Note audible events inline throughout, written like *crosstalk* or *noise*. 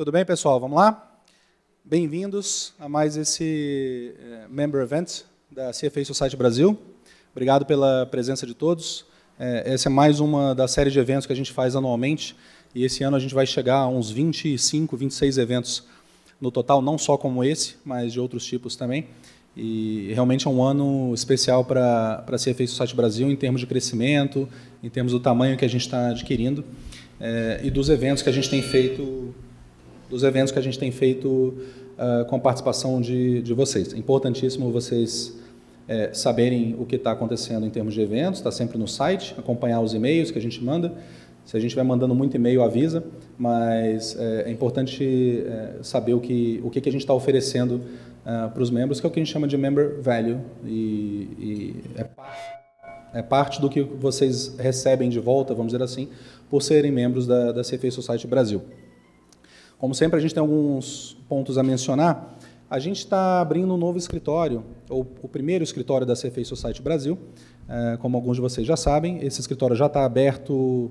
Tudo bem, pessoal? Vamos lá? Bem-vindos a mais esse é, Member Event da CFA Society Brasil. Obrigado pela presença de todos. É, essa é mais uma da série de eventos que a gente faz anualmente. E esse ano a gente vai chegar a uns 25, 26 eventos no total, não só como esse, mas de outros tipos também. E realmente é um ano especial para a CFA Society Brasil em termos de crescimento, em termos do tamanho que a gente está adquirindo é, e dos eventos que a gente tem feito dos eventos que a gente tem feito uh, com a participação de, de vocês. É importantíssimo vocês é, saberem o que está acontecendo em termos de eventos, está sempre no site, acompanhar os e-mails que a gente manda. Se a gente vai mandando muito e-mail, avisa, mas é, é importante é, saber o que, o que, que a gente está oferecendo uh, ah, para os membros, que é o que a gente chama de member value, e, e é, é, parte do que vocês recebem de volta, vamos dizer assim, por serem membros da, da CFA Society Brasil. Como sempre, a gente tem alguns pontos a mencionar. A gente está abrindo um novo escritório, ou o primeiro escritório da CFA Society Brasil. É, como alguns de vocês já sabem, esse escritório já está aberto.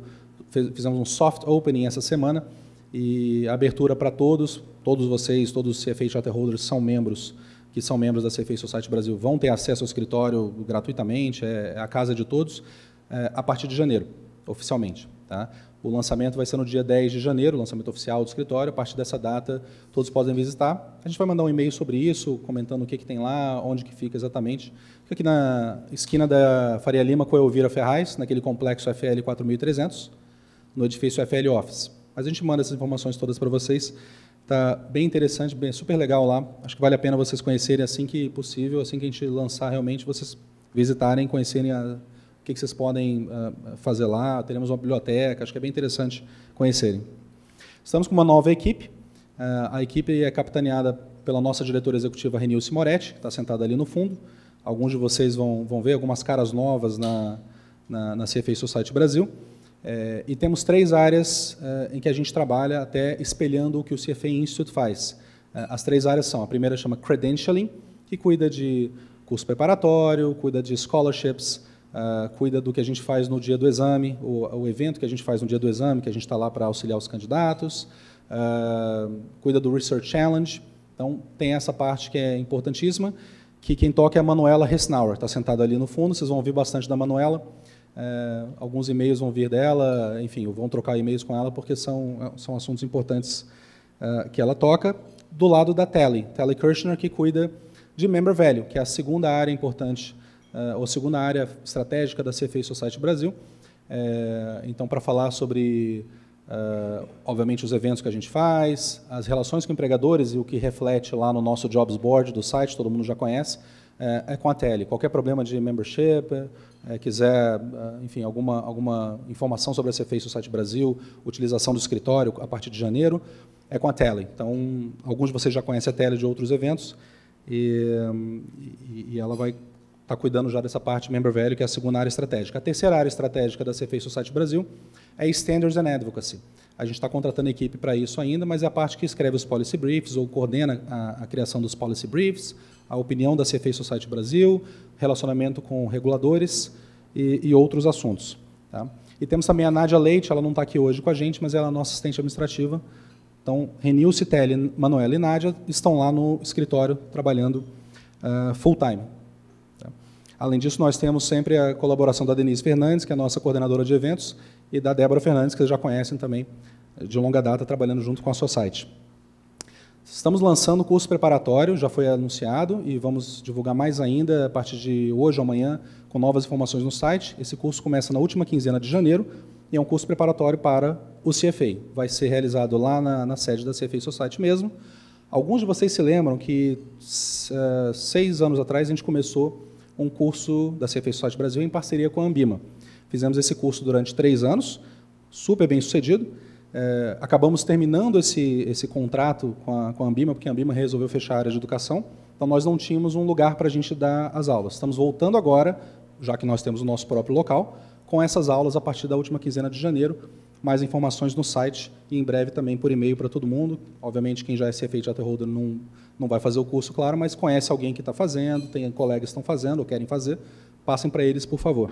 Fez, fizemos um soft opening essa semana e abertura para todos. Todos vocês, todos os CFA Charterholders são membros que são membros da CFA Society Brasil vão ter acesso ao escritório gratuitamente, é, é a casa de todos, é, a partir de janeiro, oficialmente. Tá? O lançamento vai ser no dia 10 de janeiro, o lançamento oficial do escritório. A partir dessa data, todos podem visitar. A gente vai mandar um e-mail sobre isso, comentando o que, que tem lá, onde que fica exatamente. Fica aqui na esquina da Faria Lima com a Elvira Ferraz, naquele complexo FL 4300, no edifício FL Office. Mas a gente manda essas informações todas para vocês. Está bem interessante, bem, super legal lá. Acho que vale a pena vocês conhecerem assim que possível, assim que a gente lançar realmente, vocês visitarem, conhecerem a que, que vocês podem ah, fazer lá, teremos uma biblioteca, acho que é bem interessante conhecerem. Estamos com uma nova equipe, ah, a equipe é capitaneada pela nossa diretora executiva Renilce Moretti, que está sentada ali no fundo. Alguns de vocês vão, vão ver algumas caras novas na, na, na CFA Society Brasil. É, e temos três áreas é, em que a gente trabalha até espelhando o que o CFA Institute faz. É, as três áreas são, a primeira chama Credentialing, que cuida de curso preparatório, cuida de scholarships, Uh, cuida do que a gente faz no dia do exame, o, o, evento que a gente faz no dia do exame, que a gente está lá para auxiliar os candidatos, uh, cuida do Research Challenge. Então, tem essa parte que é importantíssima, que quem toca é a Manuela Hessnauer, está sentada ali no fundo, vocês vão ouvir bastante da Manuela, é, alguns e-mails vão vir dela, enfim, vão trocar e-mails com ela, porque são, são assuntos importantes ah, que ela toca. Do lado da Tele, Tele Kirchner, que cuida de Member Value, que é a segunda área importante eh, ou segunda área estratégica da CFA Society Brasil. É, então, para falar sobre, uh, obviamente, os eventos que a gente faz, as relações com empregadores e o que reflete lá no nosso Jobs Board do site, todo mundo já conhece, é, é com a Tele. Qualquer problema de membership, é, quiser, enfim, alguma, alguma informação sobre a CFA Society Brasil, utilização do escritório a partir de janeiro, é com a Tele. Então, alguns de vocês já conhecem a Tele de outros eventos e, e, e ela vai está cuidando já dessa parte member value, que é a segunda área estratégica. A terceira área estratégica da CFA Society Brasil é Standards and Advocacy. A gente está contratando equipe para isso ainda, mas é a parte que escreve os policy briefs ou coordena a, a criação dos policy briefs, a opinião da CFA Society Brasil, relacionamento com reguladores e, e outros assuntos. Tá? E temos também a Nádia Leite, ela não está aqui hoje com a gente, mas ela é nossa assistente administrativa. Então, Renil, Citelli, Manuela e Nádia estão lá no escritório trabalhando uh, ah, full-time. Além disso, nós temos sempre a colaboração da Denise Fernandes, que é a nossa coordenadora de eventos, e da Débora Fernandes, que vocês já conhecem também, de longa data, trabalhando junto com a site. Estamos lançando o curso preparatório, já foi anunciado, e vamos divulgar mais ainda a partir de hoje ou amanhã, com novas informações no site. Esse curso começa na última quinzena de janeiro, e é um curso preparatório para o CFA. Vai ser realizado lá na, na sede da CFA Society mesmo. Alguns de vocês se lembram que eh, seis anos atrás a gente começou um curso da Cefeiçote Brasil em parceria com a Ambima. Fizemos esse curso durante três anos, super bem sucedido. É, acabamos terminando esse, esse contrato com a, com a Ambima, porque a Ambima resolveu fechar a área de educação, então nós não tínhamos um lugar para a gente dar as aulas. Estamos voltando agora, já que nós temos o nosso próprio local, com essas aulas a partir da última quinzena de janeiro, mais informações no site e em breve também por e-mail para todo mundo. Obviamente, quem já é CFA Data Holder não, não vai fazer o curso, claro, mas conhece alguém que está fazendo, tem colegas que estão fazendo ou querem fazer, passem para eles, por favor.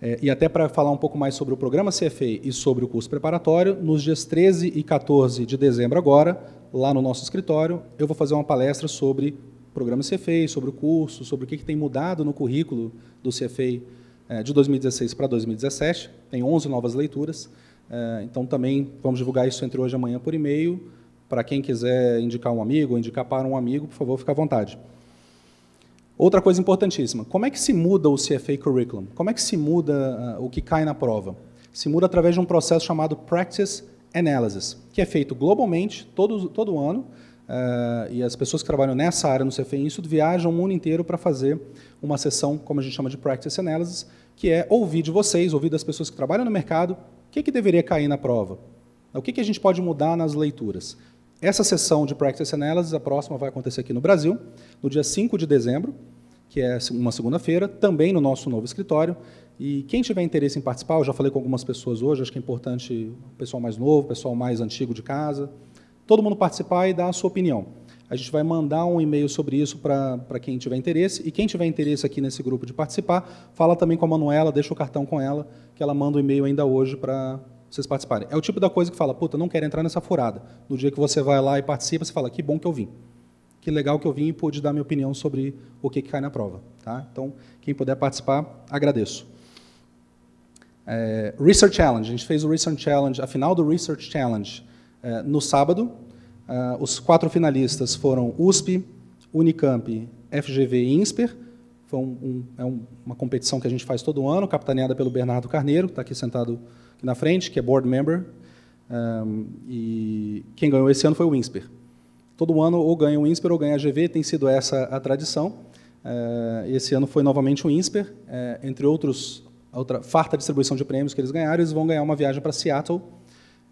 É, e até para falar um pouco mais sobre o programa CFA e sobre o curso preparatório, nos dias 13 e 14 de dezembro agora, lá no nosso escritório, eu vou fazer uma palestra sobre o programa CFA, sobre o curso, sobre o que, que tem mudado no currículo do CFA eh, de 2016 para 2017, tem 11 novas leituras. Eh, então, também vamos divulgar isso entre hoje e amanhã por e-mail. Para quem quiser indicar um amigo ou indicar para um amigo, por favor, fique à vontade. Outra coisa importantíssima, como é que se muda o CFA Curriculum? Como é que se muda eh, o que cai na prova? Se muda através de um processo chamado Practice Analysis, que é feito globalmente, todo, todo ano, Uh, e as pessoas que trabalham nessa área no CFEI isso viajam o mundo inteiro para fazer uma sessão, como a gente chama de Practice Analysis, que é ouvir de vocês, ouvir das pessoas que trabalham no mercado, o que, que deveria cair na prova? O que, que a gente pode mudar nas leituras? Essa sessão de Practice Analysis, a próxima vai acontecer aqui no Brasil, no dia 5 de dezembro, que é uma segunda-feira, também no nosso novo escritório. E quem tiver interesse em participar, eu já falei com algumas pessoas hoje, acho que é importante o pessoal mais novo, o pessoal mais antigo de casa, todo mundo participar e dar a sua opinião. A gente vai mandar um e-mail sobre isso para quem tiver interesse. E quem tiver interesse aqui nesse grupo de participar, fala também com a Manuela, deixa o cartão com ela, que ela manda o um e-mail ainda hoje para vocês participarem. É o tipo da coisa que fala, puta, não quero entrar nessa furada. No dia que você vai lá e participa, você fala, que bom que eu vim. Que legal que eu vim e pude dar minha opinião sobre o que, que cai na prova. Tá? Então, quem puder participar, agradeço. É, Research Challenge. A gente fez o Research Challenge, a final do Research Challenge é, no sábado. É, os quatro finalistas foram USP, Unicamp, FGV e INSPER. Foi um, um, é uma competição que a gente faz todo ano, capitaneada pelo Bernardo Carneiro, que está aqui sentado aqui na frente, que é board member. Um, é, e quem ganhou esse ano foi o INSPER. Todo ano ou ganha o INSPER ou ganha a GV, tem sido essa a tradição. Uh, esse ano foi novamente o INSPER, entre outros, outra farta distribuição de prêmios que eles ganharam, eles vão ganhar uma viagem para Seattle,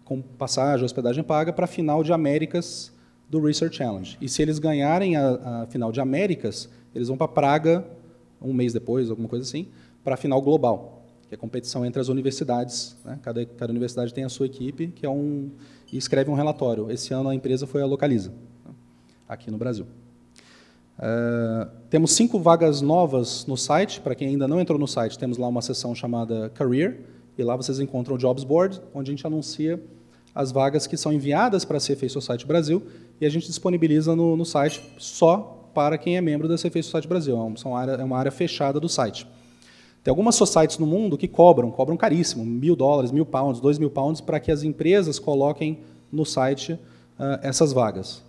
com passagem, hospedagem paga, para a final de Américas do Research Challenge. E se eles ganharem a, a final de Américas, eles vão para Praga um mês depois, alguma coisa assim, para a final global, que é a competição entre as universidades. Né? Cada, cada universidade tem a sua equipe, que é um e escreve um relatório. Esse ano a empresa foi a Localiza, né? aqui no Brasil. Uh, temos cinco vagas novas no site. Para quem ainda não entrou no site, temos lá uma seção chamada Career e lá vocês encontram o Jobs Board, onde a gente anuncia as vagas que são enviadas para a CFA Society Brasil e a gente disponibiliza no, no site só para quem é membro da CFA Society Brasil. É uma, área, é uma área fechada do site. Tem algumas societies no mundo que cobram, cobram caríssimo, mil dólares, mil pounds, dois mil pounds, para que as empresas coloquem no site uh, essas vagas.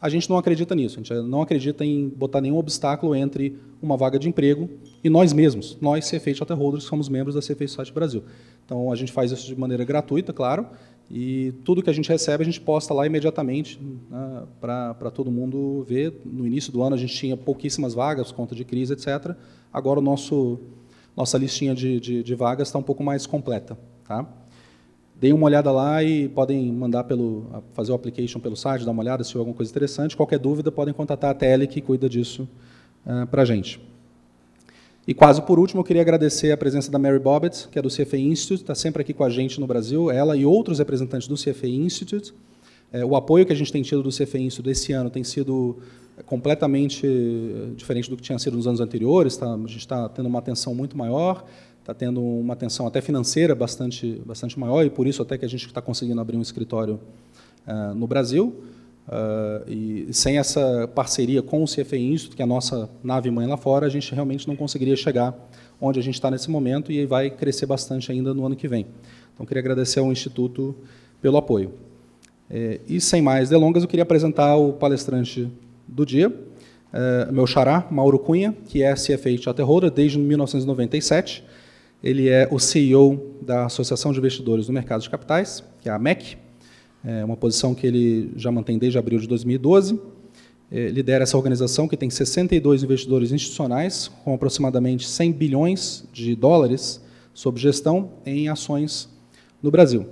A gente não acredita nisso, a gente não acredita em botar nenhum obstáculo entre uma vaga de emprego e nós mesmos, nós, CFA Shareholders, somos membros da CFA Society Brasil. Então, a gente faz isso de maneira gratuita, claro, e tudo que a gente recebe, a gente posta lá imediatamente né, para todo mundo ver. No início do ano, a gente tinha pouquíssimas vagas, conta de crise, etc. Agora, o nosso, nossa listinha de, de, de vagas está um pouco mais completa. Tá? Deem uma olhada lá e podem mandar pelo fazer o application pelo site, dar uma olhada se houve alguma coisa interessante. Qualquer dúvida, podem contatar a Tele, que cuida disso uh, é, para a gente. E quase por último, eu queria agradecer a presença da Mary Bobbitt, que é do CFA Institute, está sempre aqui com a gente no Brasil, ela e outros representantes do CFA Institute. É, o apoio que a gente tem tido do CFA Institute esse ano tem sido completamente eh, diferente do que tinha sido nos anos anteriores, tá? a gente está tendo uma atenção muito maior está tendo uma atenção até financeira bastante, bastante maior e por isso até que a gente está conseguindo abrir um escritório uh, no Brasil. Uh, e sem essa parceria com o CFE Instituto, que é a nossa nave mãe lá fora, a gente realmente não conseguiria chegar onde a gente está nesse momento e vai crescer bastante ainda no ano que vem. Então, queria agradecer ao Instituto pelo apoio. É, e, sem mais delongas, eu queria apresentar o palestrante do dia, é, meu xará, Mauro Cunha, que é CFA Charter Holder desde 1997 ele é o CEO da Associação de Investidores no Mercado de Capitais, que é a AMEC, é uma posição que ele já mantém desde abril de 2012. É, lidera essa organização que tem 62 investidores institucionais, com aproximadamente 100 bilhões de dólares sob gestão em ações no Brasil.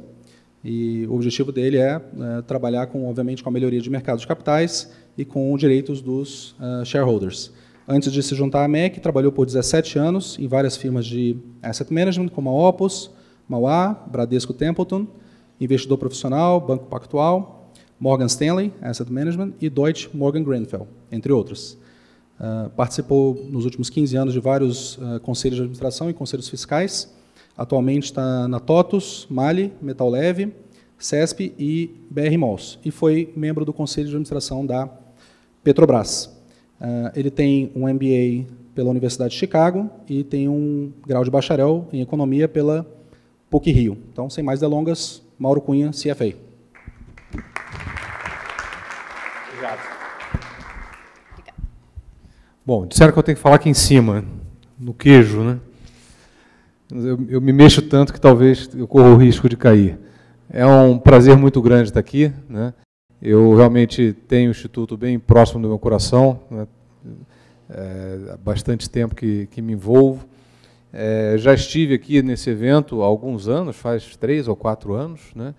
E o objetivo dele é, é trabalhar, com, obviamente, com a melhoria de mercado de capitais e com direitos dos uh, shareholders. Antes de se juntar à MEC, trabalhou por 17 anos em várias firmas de asset management, como a Opus, Mauá, Bradesco Templeton, investidor profissional, Banco Pactual, Morgan Stanley Asset Management e Deutsche Morgan Grenfell, entre outros. Uh, ah, participou nos últimos 15 anos de vários uh, conselhos de administração e conselhos fiscais. Atualmente está na TOTUS, Mali, Metal Leve, CESP e BR Malls. E foi membro do conselho de administração da Petrobras. Uh, ele tem um MBA pela Universidade de Chicago e tem um grau de bacharel em economia pela PUC Rio. Então, sem mais delongas, Mauro Cunha, CFA. Obrigado. Bom, disseram que eu tenho que falar aqui em cima, no queijo, né? Eu, eu me mexo tanto que talvez eu corra o risco de cair. É um prazer muito grande estar aqui, né? Eu realmente tenho o Instituto bem próximo do meu coração, né? é, há bastante tempo que, que me envolvo. É, já estive aqui nesse evento há alguns anos, faz três ou quatro anos, né?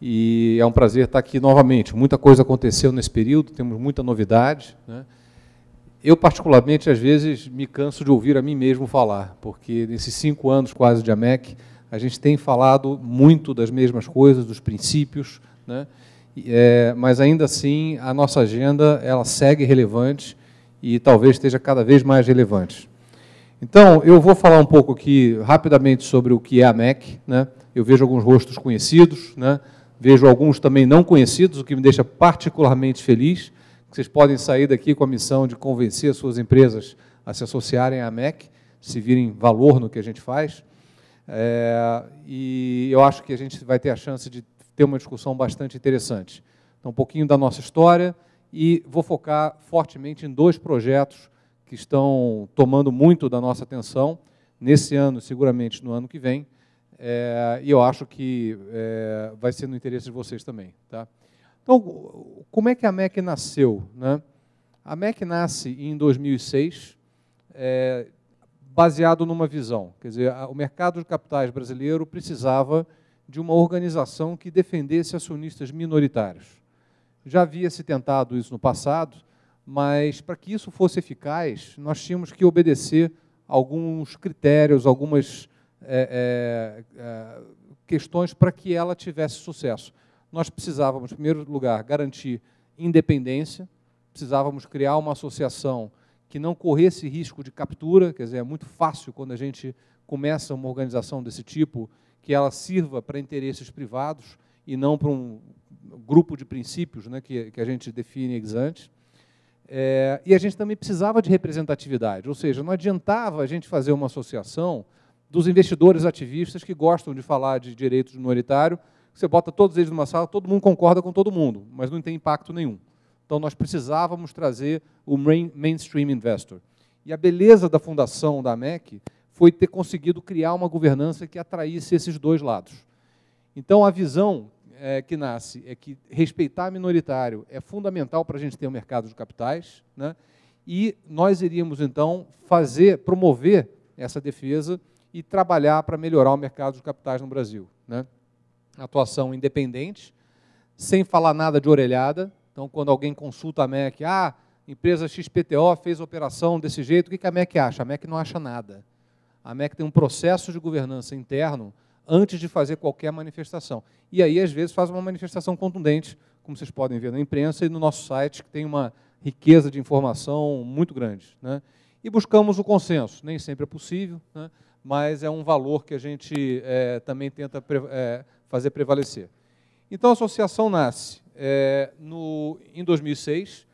e é um prazer estar aqui novamente. Muita coisa aconteceu nesse período, temos muita novidade. Né? Eu, particularmente, às vezes me canso de ouvir a mim mesmo falar, porque nesses cinco anos quase de AMEC, a gente tem falado muito das mesmas coisas, dos princípios, né? é, mas ainda assim a nossa agenda ela segue relevante e talvez esteja cada vez mais relevante. Então, eu vou falar um pouco aqui rapidamente sobre o que é a MEC. Né? Eu vejo alguns rostos conhecidos, né? vejo alguns também não conhecidos, o que me deixa particularmente feliz. Vocês podem sair daqui com a missão de convencer as suas empresas a se associarem à MEC, se virem valor no que a gente faz. É, e eu acho que a gente vai ter a chance de ter uma discussão bastante interessante. Então, um pouquinho da nossa história e vou focar fortemente em dois projetos que estão tomando muito da nossa atenção nesse ano, seguramente no ano que vem, é, e eu acho que é, vai ser no interesse de vocês também. Tá? Então, como é que a MEC nasceu? Né? A MEC nasce em 2006, é, eh, baseado numa visão, quer dizer, o mercado de capitais brasileiro precisava de uma organização que defendesse acionistas minoritários. Já havia se tentado isso no passado, mas para que isso fosse eficaz, nós tínhamos que obedecer alguns critérios, algumas é, é, é, questões para que ela tivesse sucesso. Nós precisávamos, em primeiro lugar, garantir independência, precisávamos criar uma associação que não corresse risco de captura, quer dizer, é muito fácil quando a gente começa uma organização desse tipo que ela sirva para interesses privados e não para um grupo de princípios né, que, que a gente define ex ante. É, e a gente também precisava de representatividade, ou seja, não adiantava a gente fazer uma associação dos investidores ativistas que gostam de falar de direitos minoritário, você bota todos eles numa sala, todo mundo concorda com todo mundo, mas não tem impacto nenhum. Então nós precisávamos trazer o main, mainstream investor. E a beleza da fundação da MEC foi ter conseguido criar uma governança que atraísse esses dois lados. Então, a visão é, que nasce é que respeitar minoritário é fundamental para a gente ter um mercado de capitais, né? e nós iríamos, então, fazer, promover essa defesa e trabalhar para melhorar o mercado de capitais no Brasil. Né? Atuação independente, sem falar nada de orelhada. Então, quando alguém consulta a MEC, ah, empresa XPTO fez operação desse jeito, o que a MEC acha? A MEC não acha nada. A MEC tem um processo de governança interno antes de fazer qualquer manifestação. E aí, às vezes, faz uma manifestação contundente, como vocês podem ver na imprensa e no nosso site, que tem uma riqueza de informação muito grande. Né? E buscamos o consenso. Nem sempre é possível, né? mas é um valor que a gente é, também tenta é, fazer prevalecer. Então, a associação nasce é, no, em 2006,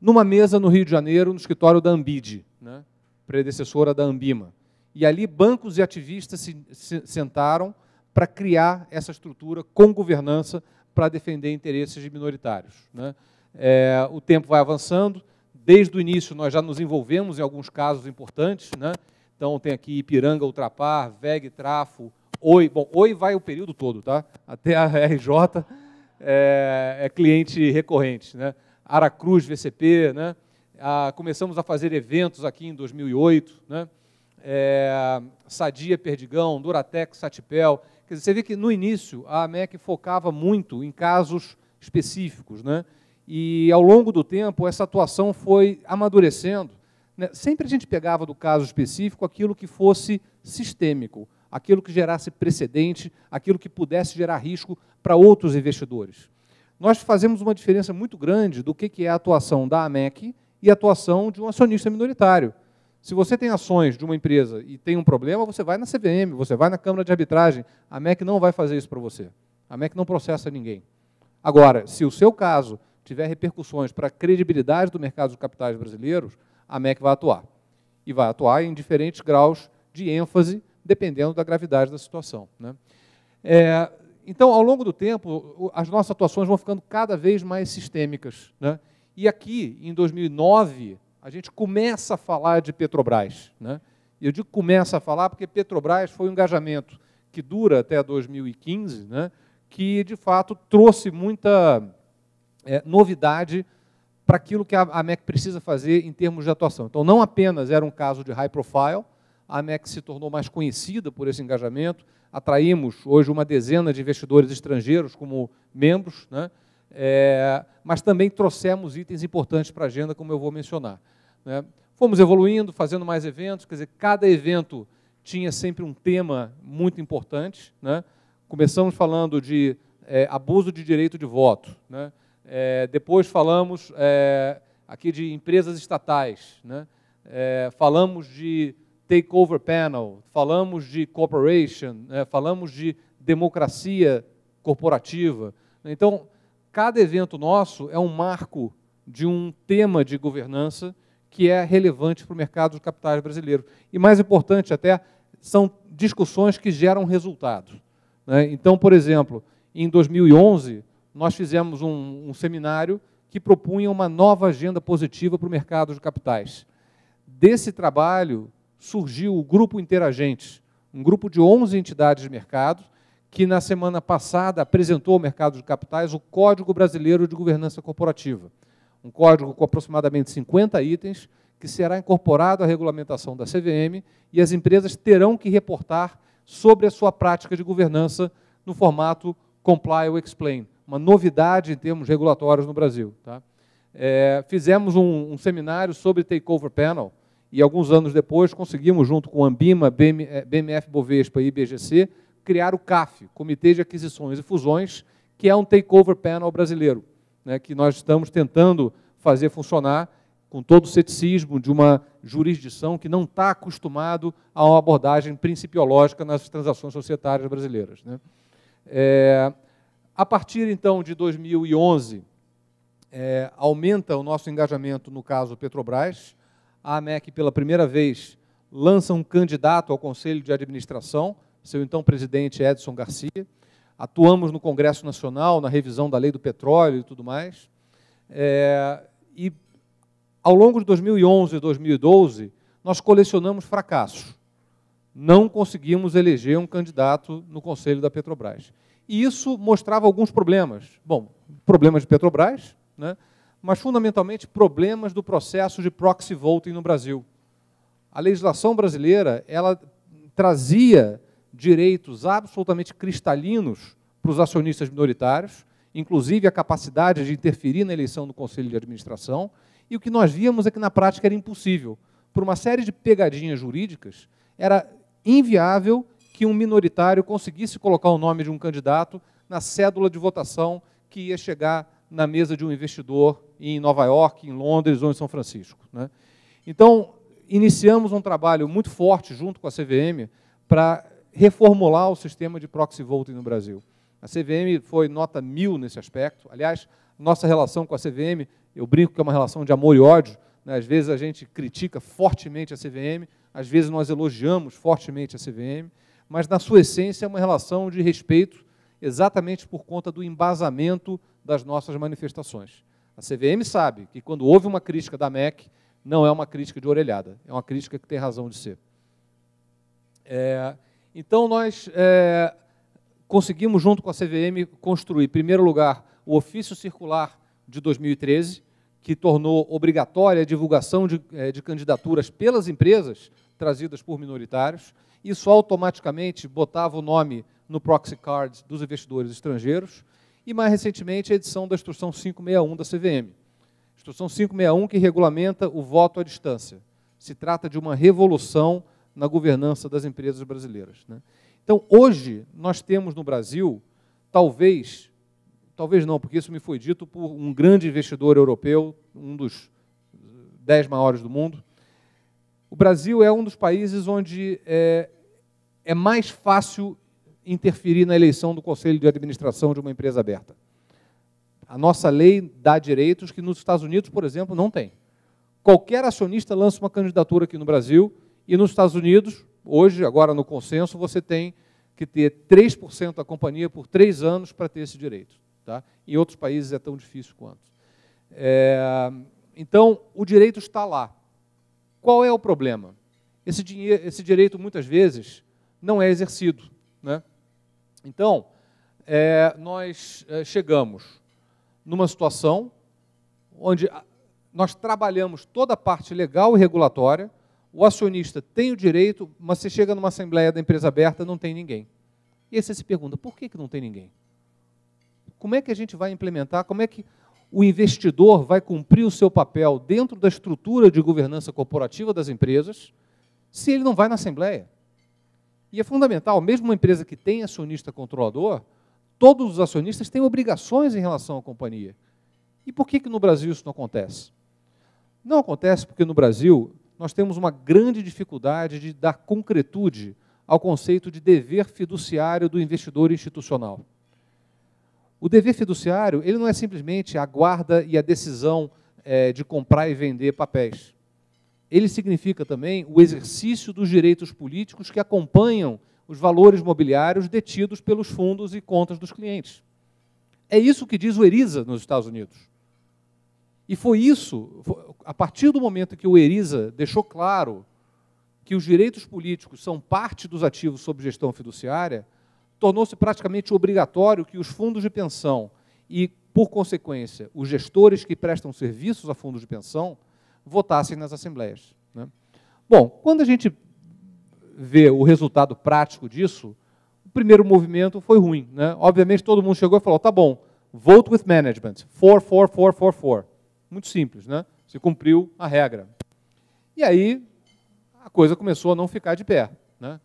numa mesa no Rio de Janeiro, no escritório da Ambid, né? predecessora da Ambima. E ali bancos e ativistas se, se sentaram para criar essa estrutura com governança para defender interesses de minoritários. Né? É, o tempo vai avançando, desde o início nós já nos envolvemos em alguns casos importantes, né? então tem aqui Ipiranga, Ultrapar, VEG, Trafo, Oi, bom, Oi vai o período todo, tá? até a RJ é, é cliente recorrente, né? Aracruz, VCP, né? Ah, começamos a fazer eventos aqui em 2008, né? é, Sadia Perdigão, Duratex Satipel. Quer dizer, você vê que no início a AMEC focava muito em casos específicos, né? E ao longo do tempo essa atuação foi amadurecendo. Né? Sempre a gente pegava do caso específico aquilo que fosse sistêmico, aquilo que gerasse precedente, aquilo que pudesse gerar risco para outros investidores. Nós fazemos uma diferença muito grande do que é a atuação da AMEC e a atuação de um acionista minoritário. Se você tem ações de uma empresa e tem um problema, você vai na CVM, você vai na Câmara de Arbitragem. A MEC não vai fazer isso para você. A MEC não processa ninguém. Agora, se o seu caso tiver repercussões para a credibilidade do mercado de capitais brasileiros, a MEC vai atuar. E vai atuar em diferentes graus de ênfase, dependendo da gravidade da situação. Né? É, então, ao longo do tempo, as nossas atuações vão ficando cada vez mais sistêmicas. Né? E aqui, em 2009, a gente começa a falar de Petrobras. Né? E eu digo começa a falar porque Petrobras foi um engajamento que dura até 2015, né? que de fato trouxe muita é, novidade para aquilo que a AMEC precisa fazer em termos de atuação. Então, não apenas era um caso de high profile, a AMEC se tornou mais conhecida por esse engajamento, atraímos hoje uma dezena de investidores estrangeiros como membros, né? é, mas também trouxemos itens importantes para a agenda, como eu vou mencionar. Né? Fomos evoluindo, fazendo mais eventos, quer dizer, cada evento tinha sempre um tema muito importante. Né? Começamos falando de é, abuso de direito de voto, né? é, depois falamos é, aqui de empresas estatais, né? é, falamos de takeover panel, falamos de corporation, né? falamos de democracia corporativa. Né? Então, cada evento nosso é um marco de um tema de governança que é relevante para o mercado de capitais brasileiro. E mais importante até, são discussões que geram resultados. Né? Então, por exemplo, em 2011, nós fizemos um, um seminário que propunha uma nova agenda positiva para o mercado de capitais. Desse trabalho surgiu o Grupo Interagentes, um grupo de 11 entidades de mercado que na semana passada apresentou ao mercado de capitais o Código Brasileiro de Governança Corporativa, um código com aproximadamente 50 itens que será incorporado à regulamentação da CVM e as empresas terão que reportar sobre a sua prática de governança no formato Comply ou Explain, uma novidade em termos regulatórios no Brasil. Tá? É, fizemos um, um, seminário sobre Takeover Panel e alguns anos depois conseguimos, junto com a Ambima, BM, é, BMF Bovespa e IBGC, criar o CAF, Comitê de Aquisições e Fusões, que é um takeover panel brasileiro, né, que nós estamos tentando fazer funcionar com todo o ceticismo de uma jurisdição que não está acostumado a uma abordagem principiológica nas transações societárias brasileiras. Né. É, a partir, então, de 2011, é, aumenta o nosso engajamento no caso Petrobras. A AMEC, pela primeira vez, lança um candidato ao Conselho de Administração, seu então presidente Edson Garcia. Atuamos no Congresso Nacional, na revisão da lei do petróleo e tudo mais. É, e ao longo de 2011 e 2012, nós colecionamos fracassos. Não conseguimos eleger um candidato no Conselho da Petrobras. E isso mostrava alguns problemas. Bom, problemas de Petrobras, né? mas fundamentalmente problemas do processo de proxy voting no Brasil. A legislação brasileira ela trazia direitos absolutamente cristalinos para os acionistas minoritários, inclusive a capacidade de interferir na eleição do conselho de administração, e o que nós víamos é que na prática era impossível. Por uma série de pegadinhas jurídicas, era inviável que um minoritário conseguisse colocar o nome de um candidato na cédula de votação que ia chegar na mesa de um investidor em Nova York, em Londres ou em São Francisco. Né? Então, iniciamos um trabalho muito forte junto com a CVM para reformular o sistema de proxy voting no Brasil. A CVM foi nota mil nesse aspecto. Aliás, nossa relação com a CVM, eu brinco que é uma relação de amor e ódio. Né? Às vezes a gente critica fortemente a CVM, às vezes nós elogiamos fortemente a CVM, mas na sua essência é uma relação de respeito exatamente por conta do embasamento das nossas manifestações. A CVM sabe que quando houve uma crítica da MEC, não é uma crítica de orelhada, é uma crítica que tem razão de ser. É, então, nós é, conseguimos, junto com a CVM, construir, em primeiro lugar, o ofício circular de 2013, que tornou obrigatória a divulgação de, é, de, candidaturas pelas empresas trazidas por minoritários. Isso automaticamente botava o nome no proxy card dos investidores estrangeiros. E, mais recentemente, a edição da Instrução 561 da CVM. Instrução 561 que regulamenta o voto à distância. Se trata de uma revolução na governança das empresas brasileiras. Né? Então, hoje, nós temos no Brasil, talvez, talvez não, porque isso me foi dito por um grande investidor europeu, um dos eh, dez maiores do mundo. O Brasil é um dos países onde é, é mais fácil interferir na eleição do conselho de administração de uma empresa aberta. A nossa lei dá direitos que nos Estados Unidos, por exemplo, não tem. Qualquer acionista lança uma candidatura aqui no Brasil, e nos Estados Unidos, hoje, agora no consenso, você tem que ter 3% da companhia por três anos para ter esse direito. Tá? Em outros países é tão difícil quanto. É, então, o direito está lá. Qual é o problema? Esse, dinheiro, esse direito, muitas vezes, não é exercido. Né? Então, é, nós é, chegamos numa situação onde nós trabalhamos toda a parte legal e regulatória, o acionista tem o direito, mas você chega numa assembleia da empresa aberta, não tem ninguém. E aí você se pergunta, por que, que não tem ninguém? Como é que a gente vai implementar? Como é que o investidor vai cumprir o seu papel dentro da estrutura de governança corporativa das empresas se ele não vai na assembleia? E é fundamental, mesmo uma empresa que tem acionista controlador, todos os acionistas têm obrigações em relação à companhia. E por que, que no Brasil isso não acontece? Não acontece porque no Brasil nós temos uma grande dificuldade de dar concretude ao conceito de dever fiduciário do investidor institucional. O dever fiduciário ele não é simplesmente a guarda e a decisão é, de comprar e vender papéis. Ele significa também o exercício dos direitos políticos que acompanham os valores mobiliários detidos pelos fundos e contas dos clientes. É isso que diz o ERISA nos Estados Unidos. E foi isso, a partir do momento que o ERISA deixou claro que os direitos políticos são parte dos ativos sob gestão fiduciária, tornou-se praticamente obrigatório que os fundos de pensão e, por consequência, os gestores que prestam serviços a fundos de pensão votassem nas assembleias. Né? Bom, quando a gente vê o resultado prático disso, o primeiro movimento foi ruim. Né? Obviamente, todo mundo chegou e falou: tá bom, vote with management, 4, 4, 4, 4, 4. Muito simples, né? Você cumpriu a regra. E aí a coisa começou a não ficar de pé. Né?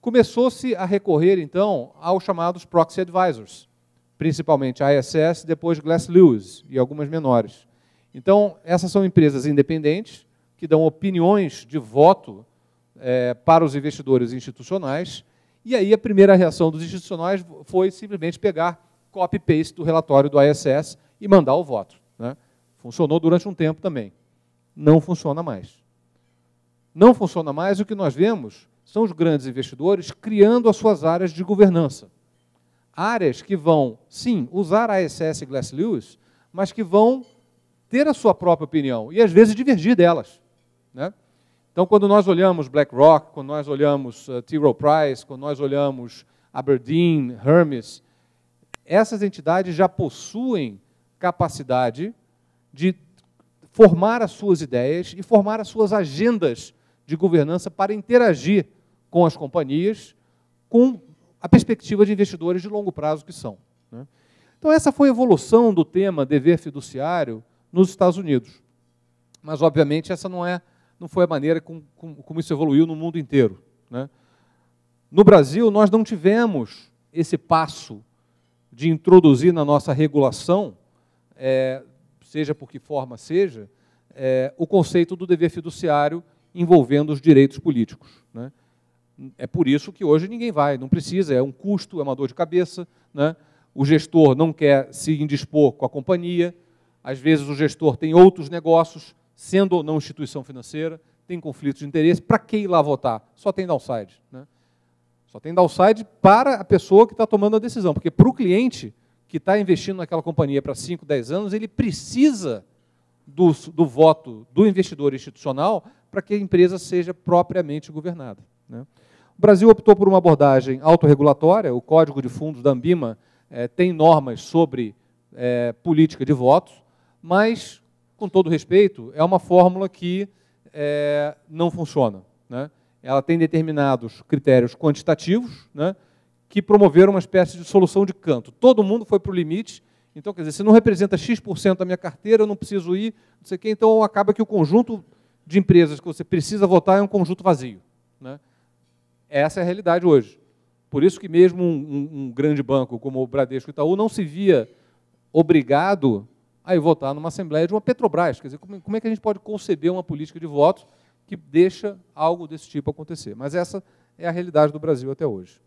Começou-se a recorrer, então, aos chamados proxy advisors, principalmente a ISS, depois Glass Lewis e algumas menores. Então, essas são empresas independentes que dão opiniões de voto é, para os investidores institucionais. E aí a primeira reação dos institucionais foi simplesmente pegar copy-paste do relatório do ISS e mandar o voto. Né? Funcionou durante um tempo também. Não funciona mais. Não funciona mais, o que nós vemos são os grandes investidores criando as suas áreas de governança. Áreas que vão, sim, usar a ISS Glass Lewis, mas que vão ter a sua própria opinião e às vezes divergir delas. Né? Então, quando nós olhamos BlackRock, quando nós olhamos uh, T. Rowe Price, quando nós olhamos Aberdeen, Hermes, essas entidades já possuem capacidade de formar as suas ideias e formar as suas agendas de governança para interagir com as companhias, com a perspectiva de investidores de longo prazo que são. Né? Então, essa foi a evolução do tema dever fiduciário nos Estados Unidos. Mas, obviamente, essa não, é, não foi a maneira com, com, como isso evoluiu no mundo inteiro. Né? No Brasil, nós não tivemos esse passo de introduzir na nossa regulação é, seja por que forma seja, é, o conceito do dever fiduciário envolvendo os direitos políticos. Né? É por isso que hoje ninguém vai, não precisa, é um custo, é uma dor de cabeça. Né? O gestor não quer se indispor com a companhia, às vezes o gestor tem outros negócios, sendo ou não instituição financeira, tem conflitos de interesse, para que ir lá votar? Só tem downside. Né? Só tem downside para a pessoa que está tomando a decisão, porque para o cliente que está investindo naquela companhia para 5, 10 anos, ele precisa do, do voto do investidor institucional para que a empresa seja propriamente governada. Né? O Brasil optou por uma abordagem autorregulatória, o Código de Fundos da Ambima é, tem normas sobre é, política de votos, mas, com todo respeito, é uma fórmula que é, não funciona. Né? Ela tem determinados critérios quantitativos, né? que promoveram uma espécie de solução de canto. Todo mundo foi para o limite. Então, quer dizer, se não representa X% da minha carteira, eu não preciso ir, não sei o quê. Então, acaba que o conjunto de empresas que você precisa votar é um conjunto vazio. Né? Essa é a realidade hoje. Por isso que mesmo um, um, um grande banco como o Bradesco e o Itaú não se via obrigado a ir votar numa assembleia de uma Petrobras. Quer dizer, como, como é que a gente pode conceber uma política de votos que deixa algo desse tipo acontecer? Mas essa é a realidade do Brasil até hoje.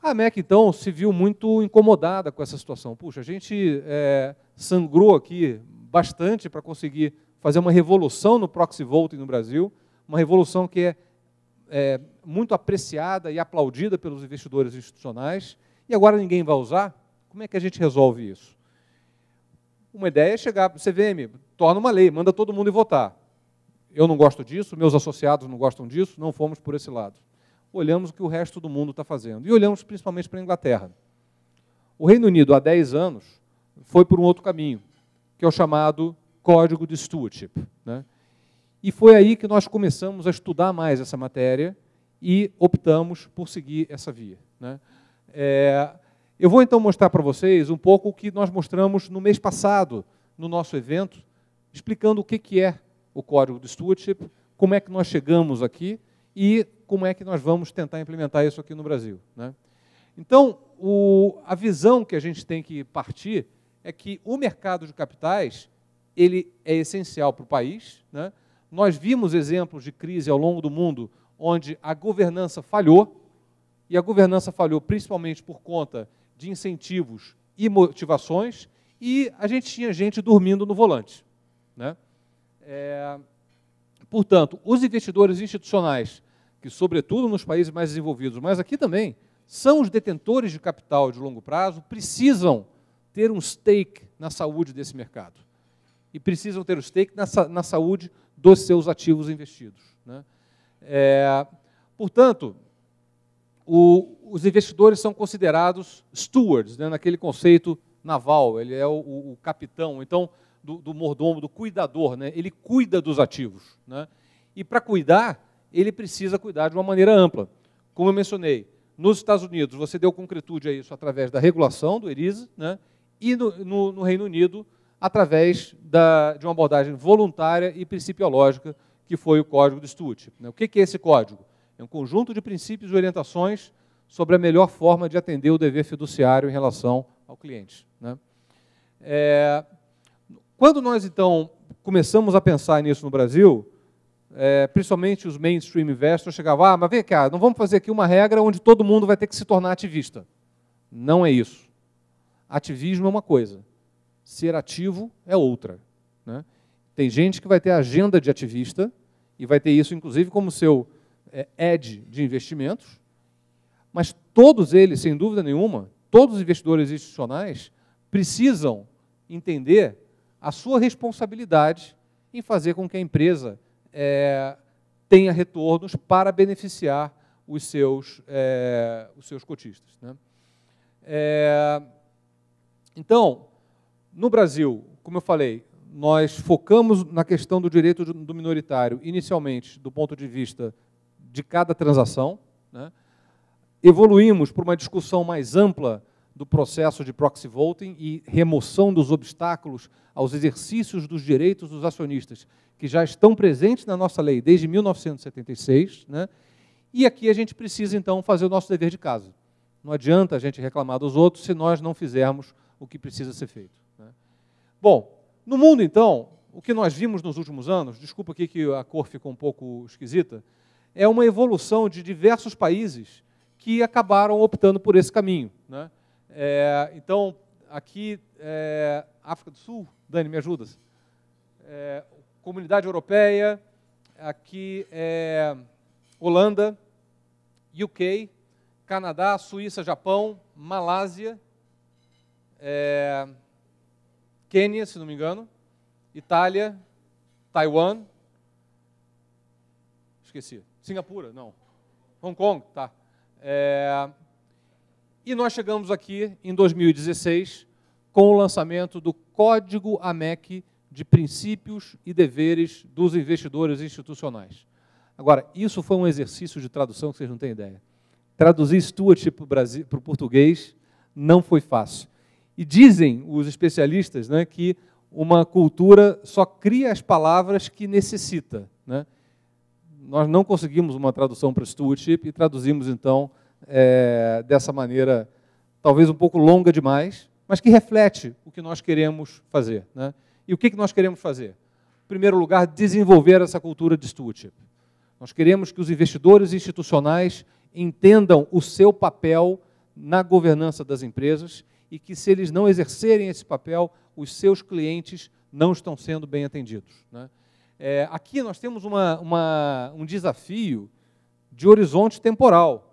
A MEC, então, se viu muito incomodada com essa situação. Puxa, a gente é, sangrou aqui bastante para conseguir fazer uma revolução no proxy voting no Brasil, uma revolução que é, é, muito apreciada e aplaudida pelos investidores institucionais, e agora ninguém vai usar? Como é que a gente resolve isso? Uma ideia é chegar para o CVM, torna uma lei, manda todo mundo votar. Eu não gosto disso, meus associados não gostam disso, não fomos por esse lado olhamos o que o resto do mundo está fazendo. E olhamos principalmente para a Inglaterra. O Reino Unido, há 10 anos, foi por um outro caminho, que é o chamado Código de Stewardship. Né? E foi aí que nós começamos a estudar mais essa matéria e optamos por seguir essa via. Né? É, eu vou então mostrar para vocês um pouco o que nós mostramos no mês passado no nosso evento, explicando o que, que é o Código de Stewardship, como é que nós chegamos aqui e como é que nós vamos tentar implementar isso aqui no Brasil. Né? Então, o, a visão que a gente tem que partir é que o mercado de capitais ele é essencial para o país. Né? Nós vimos exemplos de crise ao longo do mundo onde a governança falhou, e a governança falhou principalmente por conta de incentivos e motivações, e a gente tinha gente dormindo no volante. Né? É, portanto, os investidores institucionais que, sobretudo nos países mais desenvolvidos, mas aqui também, são os detentores de capital de longo prazo, precisam ter um stake na saúde desse mercado. E precisam ter o um stake na, na, saúde dos seus ativos investidos. Né? É, portanto, o, os investidores são considerados stewards, né, naquele conceito naval, ele é o, o capitão, então, do, do, mordomo, do cuidador, né, ele cuida dos ativos. Né? E para cuidar, ele precisa cuidar de uma maneira ampla. Como eu mencionei, nos Estados Unidos você deu concretude a isso através da regulação do ERISA, né? e no, no, no, Reino Unido através da, de uma abordagem voluntária e principiológica, que foi o Código do Stute. Né? O que, que é esse código? É um conjunto de princípios e orientações sobre a melhor forma de atender o dever fiduciário em relação ao cliente. Né? É, quando nós, então, começamos a pensar nisso no Brasil, é, principalmente os mainstream investors, chegavam, ah, mas vem cá, não vamos fazer aqui uma regra onde todo mundo vai ter que se tornar ativista. Não é isso. Ativismo é uma coisa, ser ativo é outra. Né? Tem gente que vai ter agenda de ativista e vai ter isso, inclusive, como seu é, de investimentos, mas todos eles, sem dúvida nenhuma, todos os investidores institucionais precisam entender a sua responsabilidade em fazer com que a empresa é, tenha retornos para beneficiar os seus, é, os seus cotistas. Né? É, então, no Brasil, como eu falei, nós focamos na questão do direito do minoritário, inicialmente, do ponto de vista de cada transação, né? evoluímos para uma discussão mais ampla do processo de proxy voting e remoção dos obstáculos aos exercícios dos direitos dos acionistas, que já estão presentes na nossa lei desde 1976. Né? E aqui a gente precisa, então, fazer o nosso dever de casa. Não adianta a gente reclamar dos outros se nós não fizermos o que precisa ser feito. Né? Bom, no mundo, então, o que nós vimos nos últimos anos, desculpa aqui que a cor ficou um pouco esquisita, é uma evolução de diversos países que acabaram optando por esse caminho. Né? É, então, aqui, é, África do Sul, Dani, me ajudas? É, comunidade Europeia, aqui é Holanda, UK, Canadá, Suíça, Japão, Malásia, é, Quênia, se não me engano, Itália, Taiwan, esqueci, Singapura, não, Hong Kong, tá, é, e nós chegamos aqui em 2016 com o lançamento do Código AMEC de Princípios e Deveres dos Investidores Institucionais. Agora, isso foi um exercício de tradução que vocês não têm ideia. Traduzir stewardship para o português não foi fácil. E dizem os especialistas né, que uma cultura só cria as palavras que necessita. Né? Nós não conseguimos uma tradução para stewardship e traduzimos, então, é, dessa maneira, talvez um pouco longa demais, mas que reflete o que nós queremos fazer. Né? E o que, que nós queremos fazer? Em primeiro lugar, desenvolver essa cultura de stewardship. Nós queremos que os investidores institucionais entendam o seu papel na governança das empresas e que, se eles não exercerem esse papel, os seus clientes não estão sendo bem atendidos. Né? É, aqui nós temos uma, uma, um desafio de horizonte temporal.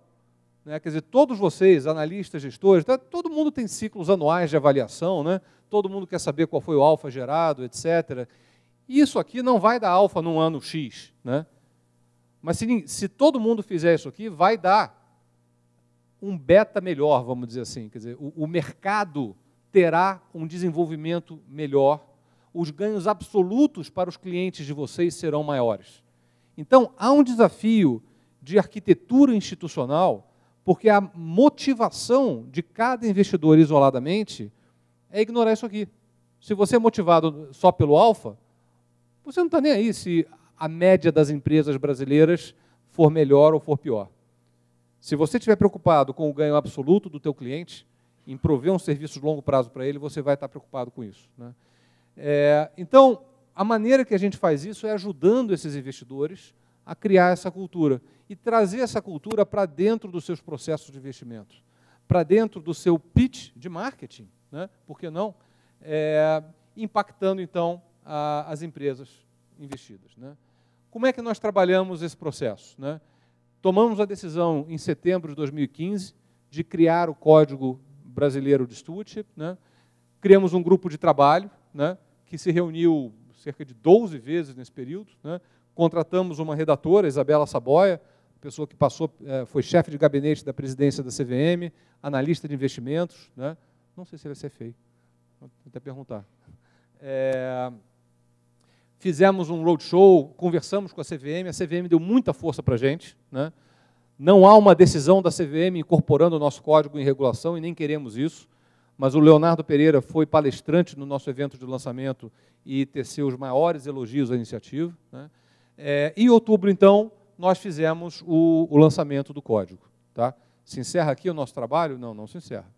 Né? Quer dizer, todos vocês, analistas, gestores, tá, todo mundo tem ciclos anuais de avaliação, né? todo mundo quer saber qual foi o alfa gerado, etc. Isso aqui não vai dar alfa num ano X. Né? Mas se, se todo mundo fizer isso aqui, vai dar um beta melhor, vamos dizer assim. Quer dizer, o, o mercado terá um desenvolvimento melhor, os ganhos absolutos para os clientes de vocês serão maiores. Então, há um desafio de arquitetura institucional porque a motivação de cada investidor isoladamente é ignorar isso aqui. Se você é motivado só pelo alfa, você não está nem aí se a média das empresas brasileiras for melhor ou for pior. Se você estiver preocupado com o ganho absoluto do teu cliente, em prover um serviço de longo prazo para ele, você vai estar tá preocupado com isso. Né? É, então, a maneira que a gente faz isso é ajudando esses investidores a criar essa cultura e trazer essa cultura para dentro dos seus processos de investimento, para dentro do seu pitch de marketing, né? por que não? É, impactando então a, as empresas investidas. Né? Como é que nós trabalhamos esse processo? Né? Tomamos a decisão em setembro de 2015 de criar o Código Brasileiro de Stewardship, né? criamos um grupo de trabalho né? que se reuniu cerca de 12 vezes nesse período, né? contratamos uma redatora, Isabela Saboia, pessoa que passou, eh, foi chefe de gabinete da presidência da CVM, analista de investimentos, né? não sei se vai ser feio, vou até perguntar. É, fizemos um roadshow, conversamos com a CVM, a CVM deu muita força para a gente. Né? Não há uma decisão da CVM incorporando o nosso código em regulação e nem queremos isso, mas o Leonardo Pereira foi palestrante no nosso evento de lançamento e teceu os maiores elogios à iniciativa. Né? É, em outubro, então, nós fizemos o, o lançamento do código. Tá? Se encerra aqui o nosso trabalho? Não, não se encerra.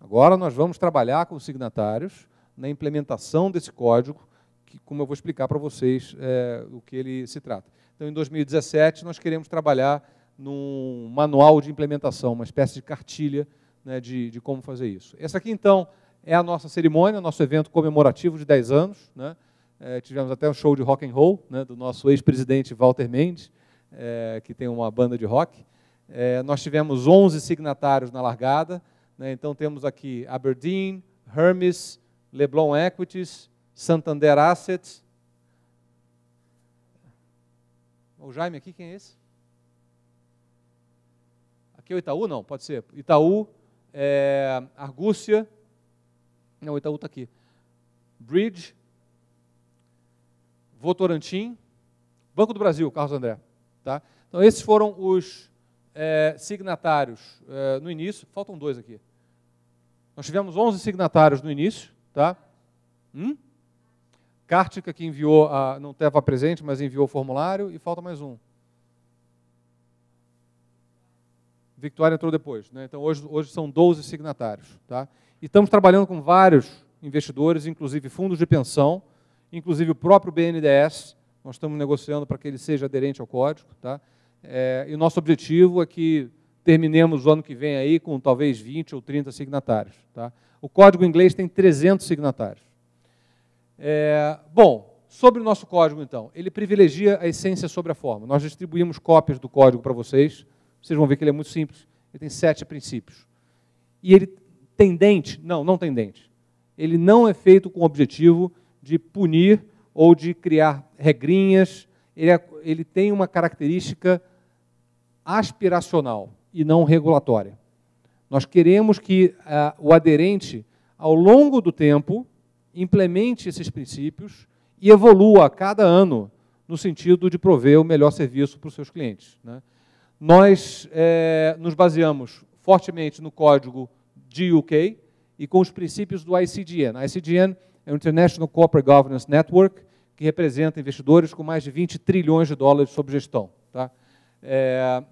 Agora nós vamos trabalhar com os signatários na implementação desse código, que, como eu vou explicar para vocês é, o que ele se trata. Então, em 2017, nós queremos trabalhar num manual de implementação, uma espécie de cartilha né, de, de como fazer isso. Essa aqui, então, é a nossa cerimônia, nosso evento comemorativo de 10 anos. Né? É, tivemos até um show de rock and roll né, do nosso ex-presidente Walter Mendes, é, que tem uma banda de rock. É, nós tivemos 11 signatários na largada, né, então temos aqui Aberdeen, Hermes, Leblon Equities, Santander Assets. O Jaime aqui, quem é esse? Aqui é o Itaú? Não, pode ser. Itaú, é, Argúcia. Não, o Itaú está aqui. Bridge, Votorantim, Banco do Brasil, Carlos André. Tá? Então, esses foram os é, signatários é, no início. Faltam dois aqui. Nós tivemos 11 signatários no início. Tá? Hum? Kártica, que enviou, a, não estava presente, mas enviou o formulário, e falta mais um. Victoria entrou depois. Né? Então, hoje, hoje são 12 signatários. Tá? E estamos trabalhando com vários investidores, inclusive fundos de pensão, inclusive o próprio BNDES, nós estamos negociando para que ele seja aderente ao código. Tá? É, e o nosso objetivo é que terminemos o ano que vem aí com talvez 20 ou 30 signatários. Tá? O código inglês tem 300 signatários. É, bom, sobre o nosso código, então, ele privilegia a essência sobre a forma. Nós distribuímos cópias do código para vocês, vocês vão ver que ele é muito simples, ele tem sete princípios. E ele tem dente? Não, não tem dente. Ele não é feito com o objetivo de punir ou de criar regrinhas. Ele, é, ele tem uma característica aspiracional e não regulatória. Nós queremos que eh, o aderente, ao longo do tempo, implemente esses princípios e evolua a cada ano no sentido de prover o melhor serviço para os seus clientes. Né? Nós é, nos baseamos fortemente no código de UK e com os princípios do ICDN. A ICDN é o International Corporate Governance Network, que representa investidores com mais de 20 trilhões de dólares sob gestão. Tá? É,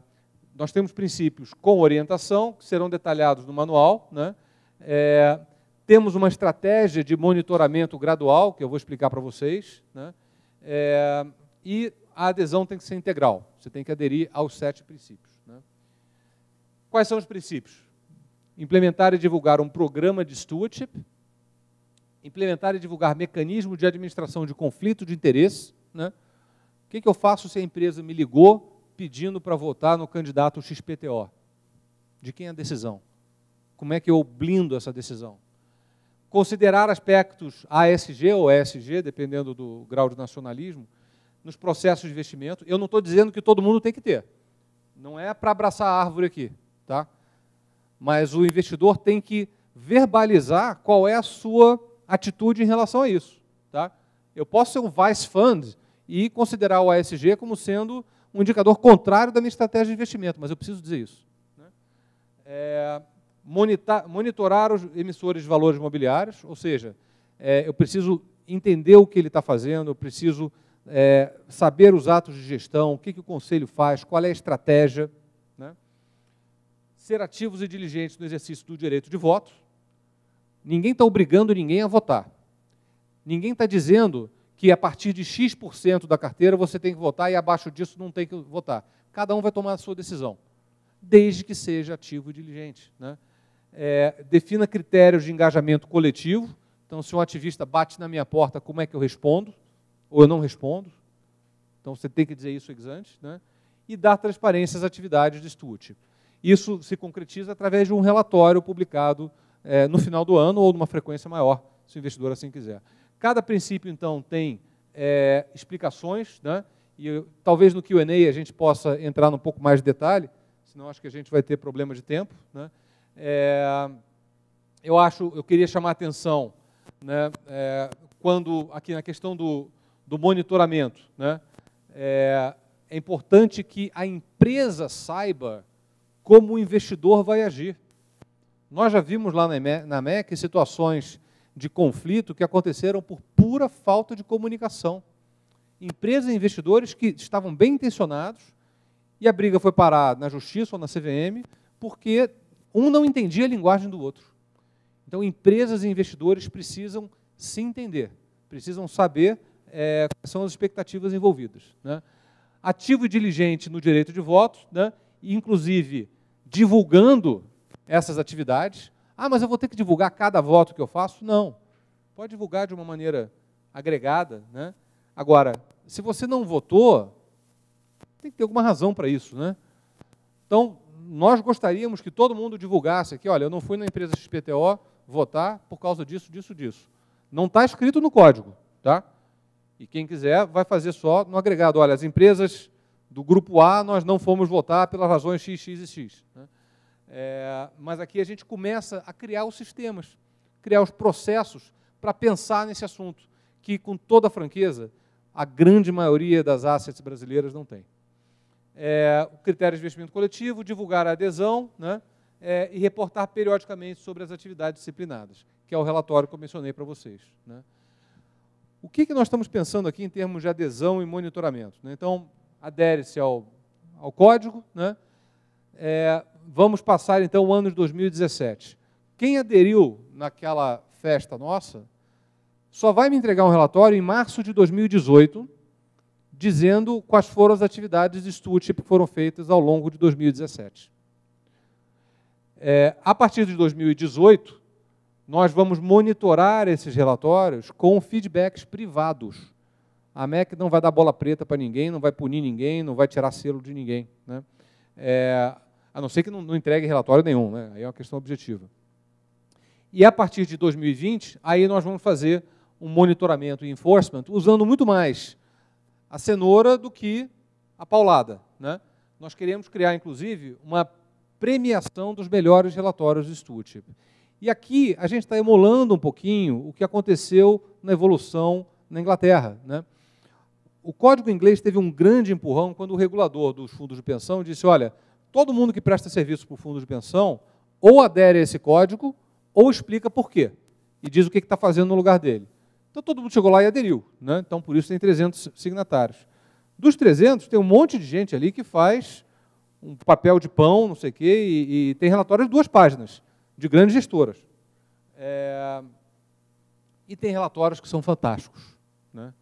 nós temos princípios com orientação, que serão detalhados no manual. Né? É, temos uma estratégia de monitoramento gradual, que eu vou explicar para vocês. Né? É, e a adesão tem que ser integral. Você tem que aderir aos sete princípios. Né? Quais são os princípios? Implementar e divulgar um programa de stewardship, implementar e divulgar mecanismo de administração de conflito de interesse. Né? O que, que eu faço se a empresa me ligou pedindo para votar no candidato XPTO? De quem é a decisão? Como é que eu blindo essa decisão? Considerar aspectos ASG ou ESG, dependendo do grau de nacionalismo, nos processos de investimento. Eu não estou dizendo que todo mundo tem que ter. Não é para abraçar a árvore aqui. Tá? Mas o investidor tem que verbalizar qual é a sua atitude em relação a isso. Tá? Eu posso ser um vice fund e considerar o ASG como sendo um indicador contrário da minha estratégia de investimento, mas eu preciso dizer isso. Né? É, monitorar, monitorar os emissores de valores imobiliários, ou seja, é, eu preciso entender o que ele está fazendo, eu preciso é, saber os atos de gestão, o que, que o conselho faz, qual é a estratégia. Né? Ser ativos e diligentes no exercício do direito de voto, Ninguém está obrigando ninguém a votar. Ninguém está dizendo que a partir de X% da carteira você tem que votar e abaixo disso não tem que votar. Cada um vai tomar a sua decisão, desde que seja ativo e diligente. Né? É, defina critérios de engajamento coletivo. Então, se um ativista bate na minha porta, como é que eu respondo? Ou eu não respondo? Então, você tem que dizer isso ex ante. Né? E dar transparência às atividades de estude. Isso se concretiza através de um relatório publicado é, no final do ano ou numa frequência maior, se o investidor assim quiser. Cada princípio, então, tem é, explicações, né? e eu, talvez no QA a gente possa entrar num pouco mais de detalhe, senão acho que a gente vai ter problema de tempo. Né? É, eu acho, eu queria chamar a atenção né, é, quando, aqui na questão do, do monitoramento, né, é, é importante que a empresa saiba como o investidor vai agir. Nós já vimos lá na MEC situações de conflito que aconteceram por pura falta de comunicação. Empresas e investidores que estavam bem intencionados e a briga foi parar na justiça ou na CVM porque um não entendia a linguagem do outro. Então, empresas e investidores precisam se entender, precisam saber é, quais são as expectativas envolvidas. Né? Ativo e diligente no direito de voto, né? inclusive divulgando essas atividades. Ah, mas eu vou ter que divulgar cada voto que eu faço? Não. Pode divulgar de uma maneira agregada. Né? Agora, se você não votou, tem que ter alguma razão para isso. Né? Então, nós gostaríamos que todo mundo divulgasse aqui, olha, eu não fui na empresa XPTO votar por causa disso, disso, disso. Não está escrito no código, tá? E quem quiser vai fazer só no agregado. Olha, as empresas do grupo A nós não fomos votar pelas razões X, X e X. Né? É, mas aqui a gente começa a criar os sistemas, criar os processos para pensar nesse assunto, que com toda franqueza a grande maioria das assets brasileiras não tem. É, o critério de investimento coletivo, divulgar a adesão né, é, e reportar periodicamente sobre as atividades disciplinadas, que é o relatório que eu mencionei para vocês. Né. O que, que nós estamos pensando aqui em termos de adesão e monitoramento? Né? Então, adere-se ao, ao código, né, é, vamos passar então o ano de 2017. Quem aderiu naquela festa nossa só vai me entregar um relatório em março de 2018, dizendo quais foram as atividades de Stewardship que foram feitas ao longo de 2017. É, a partir de 2018, nós vamos monitorar esses relatórios com feedbacks privados. A MEC não vai dar bola preta para ninguém, não vai punir ninguém, não vai tirar selo de ninguém. Né? É, a não ser que não, não entregue relatório nenhum, né? aí é uma questão objetiva. E a partir de 2020, aí nós vamos fazer um monitoramento e enforcement usando muito mais a cenoura do que a paulada. Né? Nós queremos criar, inclusive, uma premiação dos melhores relatórios do Stewardship. E aqui a gente está emulando um pouquinho o que aconteceu na evolução na Inglaterra. Né? O código inglês teve um grande empurrão quando o regulador dos fundos de pensão disse: olha, Todo mundo que presta serviço para o fundo de pensão ou adere a esse código ou explica por quê e diz o que está fazendo no lugar dele. Então todo mundo chegou lá e aderiu. Né? Então por isso tem 300 signatários. Dos 300, tem um monte de gente ali que faz um papel de pão, não sei o quê, e, e tem relatórios de duas páginas, de grandes gestoras. É... E tem relatórios que são fantásticos. Né?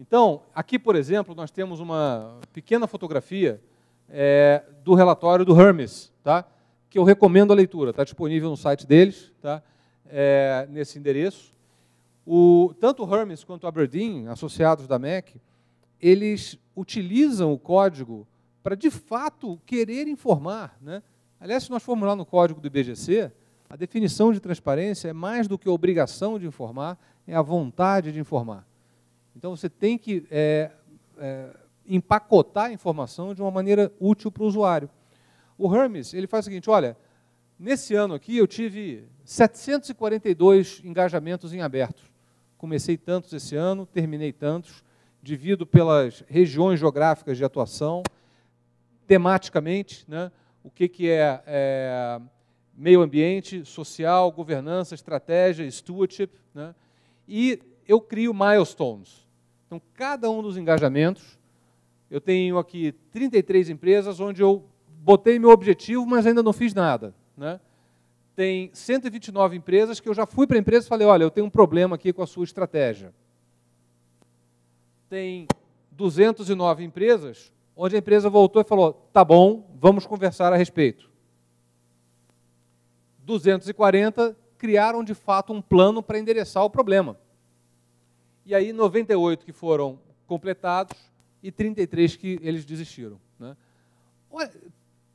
Então, aqui, por exemplo, nós temos uma pequena fotografia é, do relatório do Hermes, tá? que eu recomendo a leitura. Está disponível no site deles, tá? É, nesse endereço. O, tanto o Hermes quanto o Aberdeen, associados da MEC, eles utilizam o código para, de fato, querer informar. Né? Aliás, se nós formos lá no código do IBGC, a definição de transparência é mais do que a obrigação de informar, é a vontade de informar. Então, você tem que é, é, empacotar a informação de uma maneira útil para o usuário. O Hermes ele faz o seguinte, olha, nesse ano aqui eu tive 742 engajamentos em aberto. Comecei tantos esse ano, terminei tantos, divido pelas regiões geográficas de atuação, tematicamente, né, o que, que é, é meio ambiente, social, governança, estratégia, stewardship, né, e eu crio milestones. Então, cada um dos engajamentos eu tenho aqui 33 empresas onde eu botei meu objetivo, mas ainda não fiz nada. Né? Tem 129 empresas que eu já fui para a empresa e falei: olha, eu tenho um problema aqui com a sua estratégia. Tem 209 empresas onde a empresa voltou e falou: tá bom, vamos conversar a respeito. 240 criaram de fato um plano para endereçar o problema. E aí, 98 que foram completados, e 33 que eles desistiram. Né? Olha,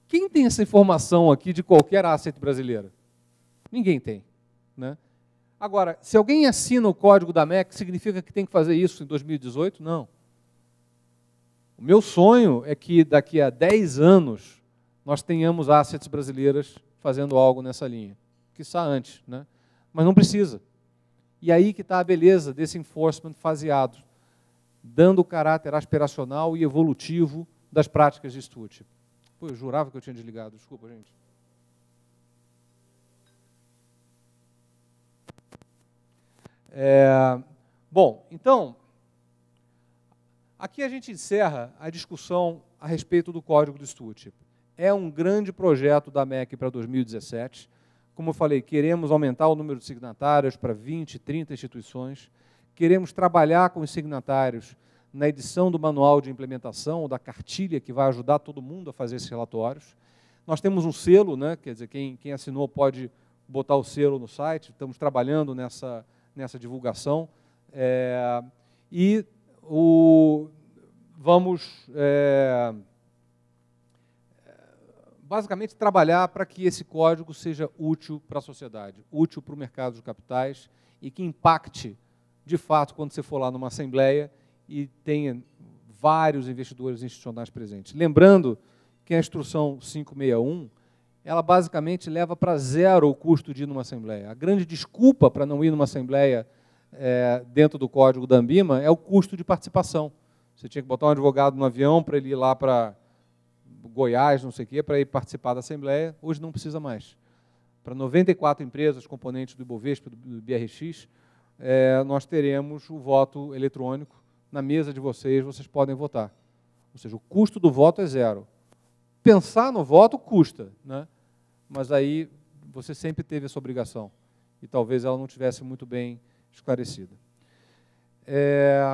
quem tem essa informação aqui de qualquer asset brasileira? Ninguém tem. Né? Agora, se alguém assina o código da MEC, significa que tem que fazer isso em 2018? Não. O meu sonho é que daqui a 10 anos nós tenhamos assets brasileiras fazendo algo nessa linha. que está antes, né? mas não precisa. E aí que está a beleza desse enforcement faseado dando o caráter aspiracional e evolutivo das práticas de Stuart. Pô, eu jurava que eu tinha desligado, desculpa, gente. É, bom, então, aqui a gente encerra a discussão a respeito do código de Stuart. É um grande projeto da MEC para 2017. Como eu falei, queremos aumentar o número de signatários para 20, 30 instituições. Queremos trabalhar com os signatários na edição do manual de implementação, ou da cartilha que vai ajudar todo mundo a fazer esses relatórios. Nós temos um selo, né? quer dizer, quem, quem assinou pode botar o selo no site, estamos trabalhando nessa, nessa divulgação. É, e o, vamos é, basicamente trabalhar para que esse código seja útil para a sociedade, útil para o mercado de capitais e que impacte de fato, quando você for lá numa assembleia e tenha vários investidores institucionais presentes. Lembrando que a instrução 561, ela basicamente leva para zero o custo de ir numa assembleia. A grande desculpa para não ir numa assembleia é, dentro do código da Ambima é o custo de participação. Você tinha que botar um advogado no avião para ele ir lá para Goiás, não sei o quê, para ir participar da Assembleia. Hoje não precisa mais. Para 94 empresas, componentes do Ibovespa, do BRX, é, nós teremos o voto eletrônico na mesa de vocês, vocês podem votar. Ou seja, o custo do voto é zero. Pensar no voto custa, né? mas aí você sempre teve essa obrigação e talvez ela não tivesse muito bem esclarecida. É,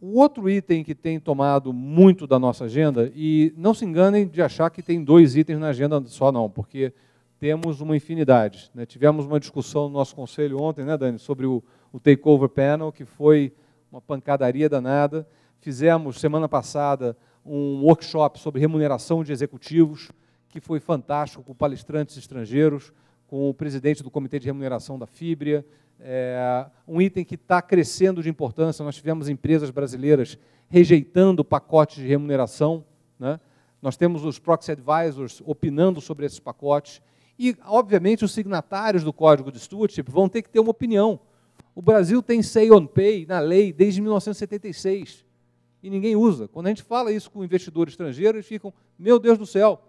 o outro item que tem tomado muito da nossa agenda, e não se enganem de achar que tem dois itens na agenda só, não, porque temos uma infinidade. Né? Tivemos uma discussão no nosso conselho ontem, né, Dani, sobre o, o Takeover Panel, que foi uma pancadaria danada. Fizemos, semana passada, um workshop sobre remuneração de executivos, que foi fantástico, com palestrantes estrangeiros, com o presidente do Comitê de Remuneração da Fibria. É, um item que está crescendo de importância. Nós tivemos empresas brasileiras rejeitando pacotes de remuneração. Né? Nós temos os proxy advisors opinando sobre esses pacotes e, obviamente, os signatários do Código de Stuttgart vão ter que ter uma opinião. O Brasil tem Say on Pay na lei desde 1976 e ninguém usa. Quando a gente fala isso com investidores estrangeiros, eles ficam, meu Deus do céu,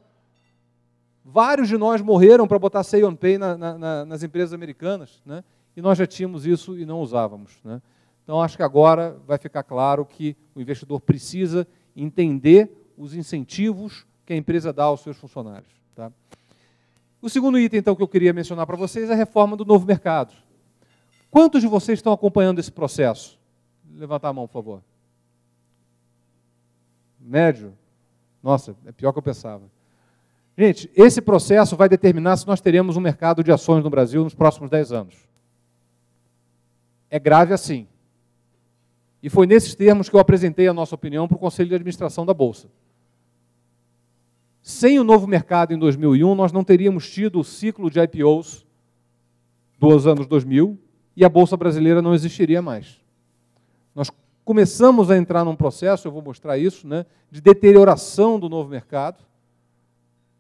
vários de nós morreram para botar Say on Pay na, na, na, nas empresas americanas, né? e nós já tínhamos isso e não usávamos. Né? Então, acho que agora vai ficar claro que o investidor precisa entender os incentivos que a empresa dá aos seus funcionários. Tá? O segundo item, então, que eu queria mencionar para vocês é a reforma do novo mercado. Quantos de vocês estão acompanhando esse processo? Levantar a mão, por favor. Médio? Nossa, é pior que eu pensava. Gente, esse processo vai determinar se nós teremos um mercado de ações no Brasil nos próximos 10 anos. É grave assim. E foi nesses termos que eu apresentei a nossa opinião para o Conselho de Administração da Bolsa. Sem o novo mercado em 2001, nós não teríamos tido o ciclo de IPOs dos anos 2000 e a Bolsa Brasileira não existiria mais. Nós começamos a entrar num processo, eu vou mostrar isso, né, de deterioração do novo mercado,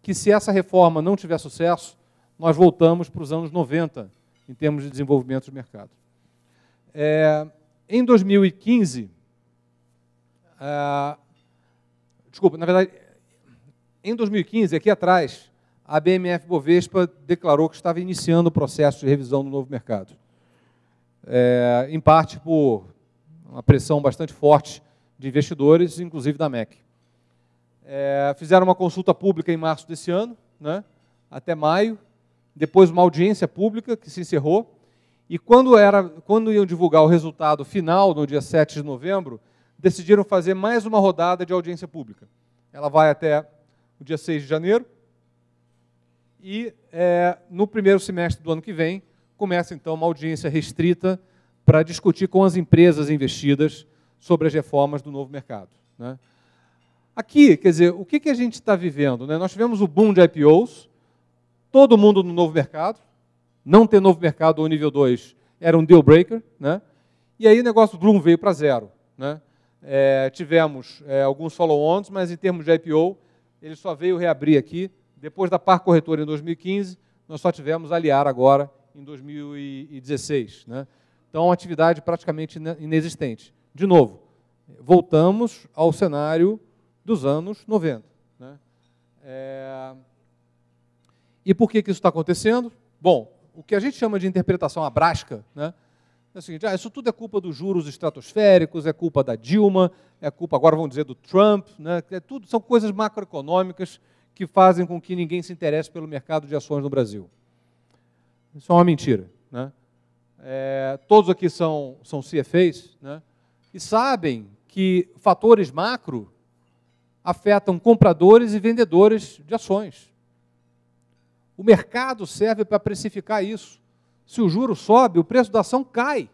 que se essa reforma não tiver sucesso, nós voltamos para os anos 90 em termos de desenvolvimento de mercado. É, em 2015, é, desculpa, na verdade, em 2015, aqui atrás, a BMF Bovespa declarou que estava iniciando o processo de revisão do novo mercado. É, em parte por uma pressão bastante forte de investidores, inclusive da MEC. É, fizeram uma consulta pública em março desse ano, né, até maio, depois uma audiência pública que se encerrou, e quando, era, quando iam divulgar o resultado final, no dia 7 de novembro, decidiram fazer mais uma rodada de audiência pública. Ela vai até no dia 6 de janeiro. E é, no primeiro semestre do ano que vem, começa então uma audiência restrita para discutir com as empresas investidas sobre as reformas do novo mercado. Né? Aqui, quer dizer, o que, que a gente está vivendo? Né? Nós tivemos o boom de IPOs, todo mundo no novo mercado, não ter novo mercado ou nível 2 era um deal breaker, né? e aí o negócio do Bloom veio para zero. Né? É, tivemos é, alguns follow-ons, mas em termos de IPO, ele só veio reabrir aqui. Depois da par corretora em 2015, nós só tivemos aliar agora em 2016. Né? Então, atividade praticamente inexistente. De novo, voltamos ao cenário dos anos 90. Né? É... E por que, que isso está acontecendo? Bom, o que a gente chama de interpretação abrasca, né? é o seguinte: ah, isso tudo é culpa dos juros estratosféricos, é culpa da Dilma, é culpa, agora vão dizer, do Trump, né? é tudo, são coisas macroeconômicas que fazem com que ninguém se interesse pelo mercado de ações no Brasil. Isso é uma mentira. Né? É, todos aqui são, são CFAs né? e sabem que fatores macro afetam compradores e vendedores de ações. O mercado serve para precificar isso. Se o juro sobe, o preço da ação cai.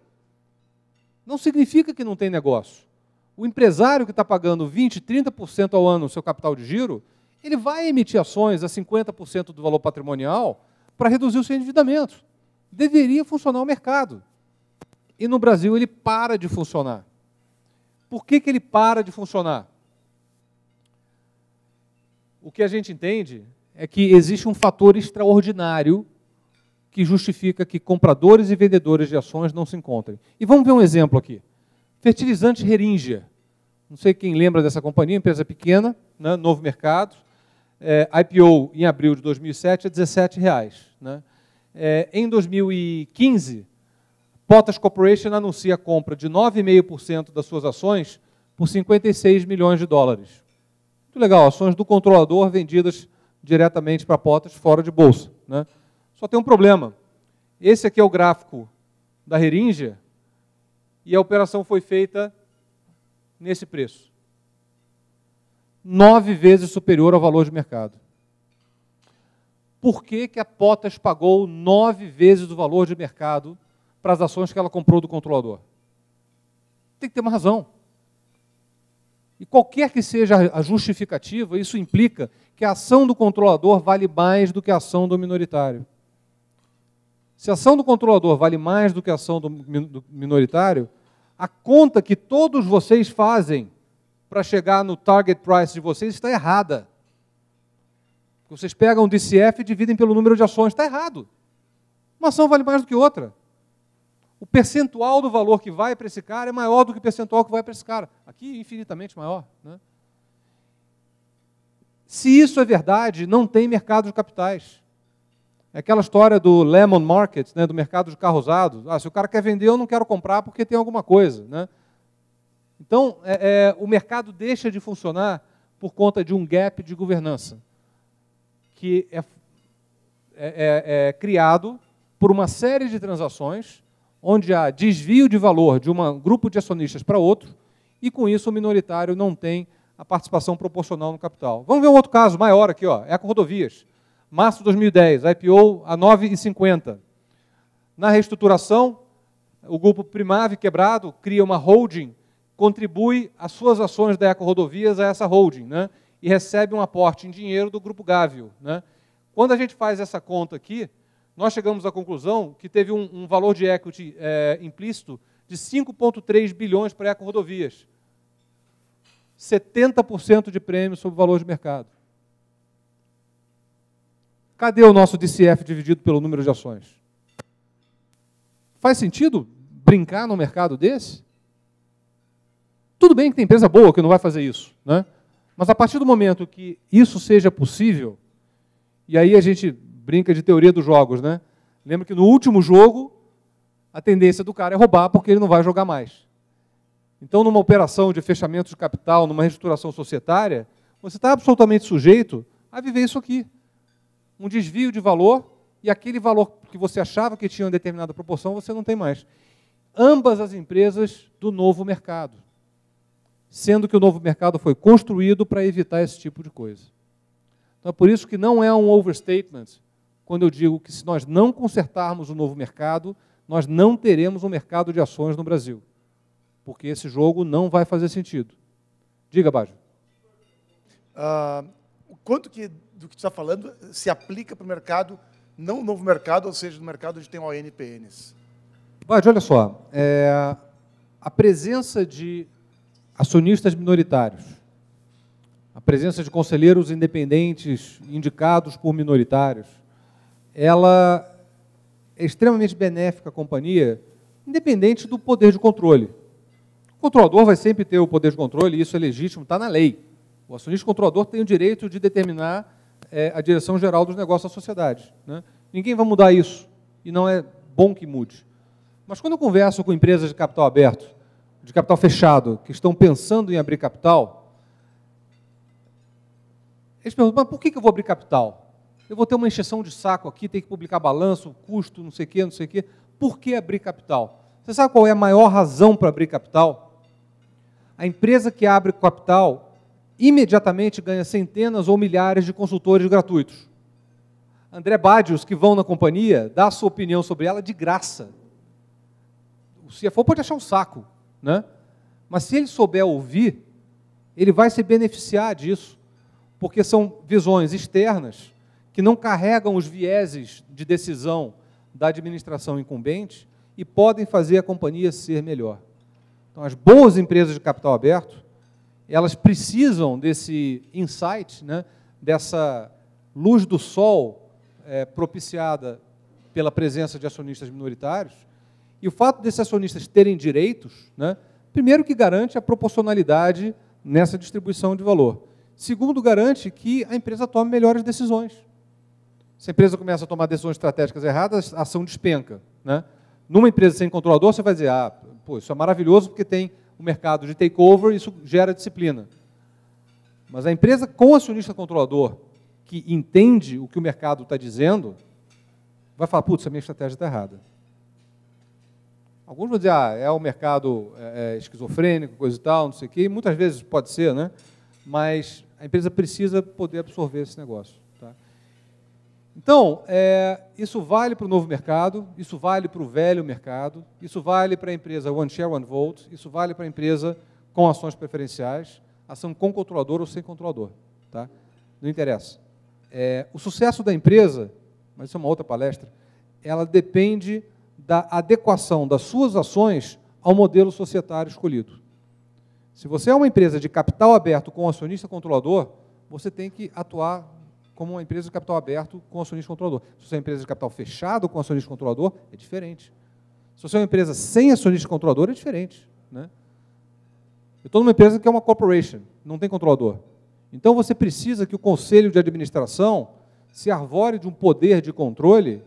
Não significa que não tem negócio. O empresário que está pagando 20%, 30% ao ano o seu capital de giro, ele vai emitir ações a 50% do valor patrimonial para reduzir o seu endividamento. Deveria funcionar o mercado. E no Brasil ele para de funcionar. Por que, que ele para de funcionar? O que a gente entende é que existe um fator extraordinário que justifica que compradores e vendedores de ações não se encontrem. E vamos ver um exemplo aqui. Fertilizante Heringia. Não sei quem lembra dessa companhia, empresa pequena, né, novo mercado. É, IPO em abril de 2007 a R$ 17,00. Né. É, em 2015, Potas Corporation anuncia a compra de 9,5% das suas ações por 56 milhões de dólares. Muito legal, ações do controlador vendidas diretamente para Potas fora de bolsa. Né. Só tem um problema. Esse aqui é o gráfico da Heringia e a operação foi feita nesse preço. Nove vezes superior ao valor de mercado. Por que, que a Potas pagou nove vezes o valor de mercado para as ações que ela comprou do controlador? Tem que ter uma razão. E qualquer que seja a justificativa, isso implica que a ação do controlador vale mais do que a ação do minoritário. Se a ação do controlador vale mais do que a ação do minoritário, a conta que todos vocês fazem para chegar no target price de vocês está errada. Vocês pegam o DCF e dividem pelo número de ações, está errado. Uma ação vale mais do que outra. O percentual do valor que vai para esse cara é maior do que o percentual que vai para esse cara. Aqui, infinitamente maior. Né? Se isso é verdade, não tem mercado de capitais. É aquela história do lemon market, né, do mercado de carro usado. Ah, se o cara quer vender, eu não quero comprar porque tem alguma coisa. Né? Então, é, é, o mercado deixa de funcionar por conta de um gap de governança, que é é, é, é criado por uma série de transações onde há desvio de valor de um grupo de acionistas para outro, e com isso o minoritário não tem a participação proporcional no capital. Vamos ver um outro caso maior aqui, ó, é a Rodovias março de 2010, IPO a 9,50. Na reestruturação, o grupo Primave quebrado cria uma holding, contribui as suas ações da Eco Rodovias a essa holding, né? E recebe um aporte em dinheiro do grupo Gávio, né? Quando a gente faz essa conta aqui, nós chegamos à conclusão que teve um, um valor de equity é, implícito de 5,3 bilhões para a Eco Rodovias. 70% de prêmio sobre o valor de mercado. Cadê o nosso DCF dividido pelo número de ações? Faz sentido brincar num mercado desse? Tudo bem que tem empresa boa que não vai fazer isso, né? Mas a partir do momento que isso seja possível, e aí a gente brinca de teoria dos jogos, né? Lembra que no último jogo a tendência do cara é roubar porque ele não vai jogar mais. Então, numa operação de fechamento de capital, numa reestruturação societária, você está absolutamente sujeito a viver isso aqui um desvio de valor e aquele valor que você achava que tinha em determinada proporção, você não tem mais. Ambas as empresas do novo mercado. Sendo que o novo mercado foi construído para evitar esse tipo de coisa. Então é por isso que não é um overstatement quando eu digo que se nós não consertarmos o novo mercado, nós não teremos um mercado de ações no Brasil. Porque esse jogo não vai fazer sentido. Diga, Bajo. Uh, quanto que do que está falando se aplica para o mercado, não o novo mercado, ou seja, no mercado onde tem ONPNs? Bad, olha só, é, a presença de acionistas minoritários, a presença de conselheiros independentes indicados por minoritários, ela é extremamente benéfica à companhia, independente do poder de controle. O controlador vai sempre ter o poder de controle, e isso é legítimo, está na lei. O acionista controlador tem o direito de determinar é, a direção geral dos negócios da sociedade. Né? Ninguém vai mudar isso, e não é bom que mude. Mas quando eu converso com empresas de capital aberto, de capital fechado, que estão pensando em abrir capital, eles perguntam, mas por que eu vou abrir capital? Eu vou ter uma injeção de saco aqui, tem que publicar balanço, custo, não sei o quê, não sei o quê. Por que abrir capital? Você sabe qual é a maior razão para abrir capital? A empresa que abre capital imediatamente ganha centenas ou milhares de consultores gratuitos. André Badios, que vão na companhia, dá a sua opinião sobre ela de graça. O CFO pode achar um saco, né? mas se ele souber ouvir, ele vai se beneficiar disso, porque são visões externas que não carregam os vieses de decisão da administração incumbente e podem fazer a companhia ser melhor. Então, as boas empresas de capital aberto elas precisam desse insight, né, dessa luz do sol é, propiciada pela presença de acionistas minoritários. E o fato desses acionistas terem direitos, né, primeiro que garante a proporcionalidade nessa distribuição de valor. Segundo, garante que a empresa tome melhores decisões. Se a empresa começa a tomar decisões estratégicas erradas, a ação despenca. Né? Numa empresa sem controlador, você vai dizer, ah, pô, isso é maravilhoso porque tem o mercado de takeover, isso gera disciplina. Mas a empresa com acionista controlador, que entende o que o mercado está dizendo, vai falar, putz, a minha estratégia está errada. Alguns vão dizer, ah, é o mercado é, é, esquizofrênico, coisa e tal, não sei o quê. Muitas vezes pode ser, né? Mas a empresa precisa poder absorver esse negócio. Então, é, isso vale para o novo mercado, isso vale para o velho mercado, isso vale para a empresa One Share, One Vote, isso vale para a empresa com ações preferenciais, ação com controlador ou sem controlador. Tá? Não interessa. É, o sucesso da empresa, mas isso é uma outra palestra, ela depende da adequação das suas ações ao modelo societário escolhido. Se você é uma empresa de capital aberto com acionista controlador, você tem que atuar como uma empresa de capital aberto com acionista controlador. Se você é uma empresa de capital fechado com acionista controlador, é diferente. Se você é uma empresa sem acionista controlador, é diferente. Né? Eu estou numa empresa que é uma corporation, não tem controlador. Então você precisa que o conselho de administração se arvore de um poder de controle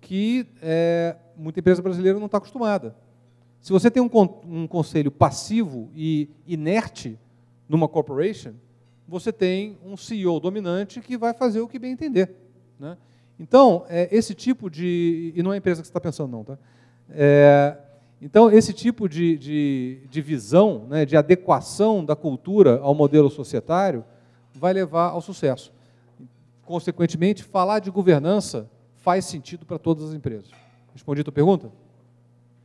que é, muita empresa brasileira não está acostumada. Se você tem um, um conselho passivo e inerte numa corporation, você tem um CEO dominante que vai fazer o que bem entender. Né? Então, é, esse tipo de. E não é a empresa que você está pensando, não, tá? É, então, esse tipo de, de, de visão, né, de adequação da cultura ao modelo societário, vai levar ao sucesso. Consequentemente, falar de governança faz sentido para todas as empresas. Respondi a tua pergunta?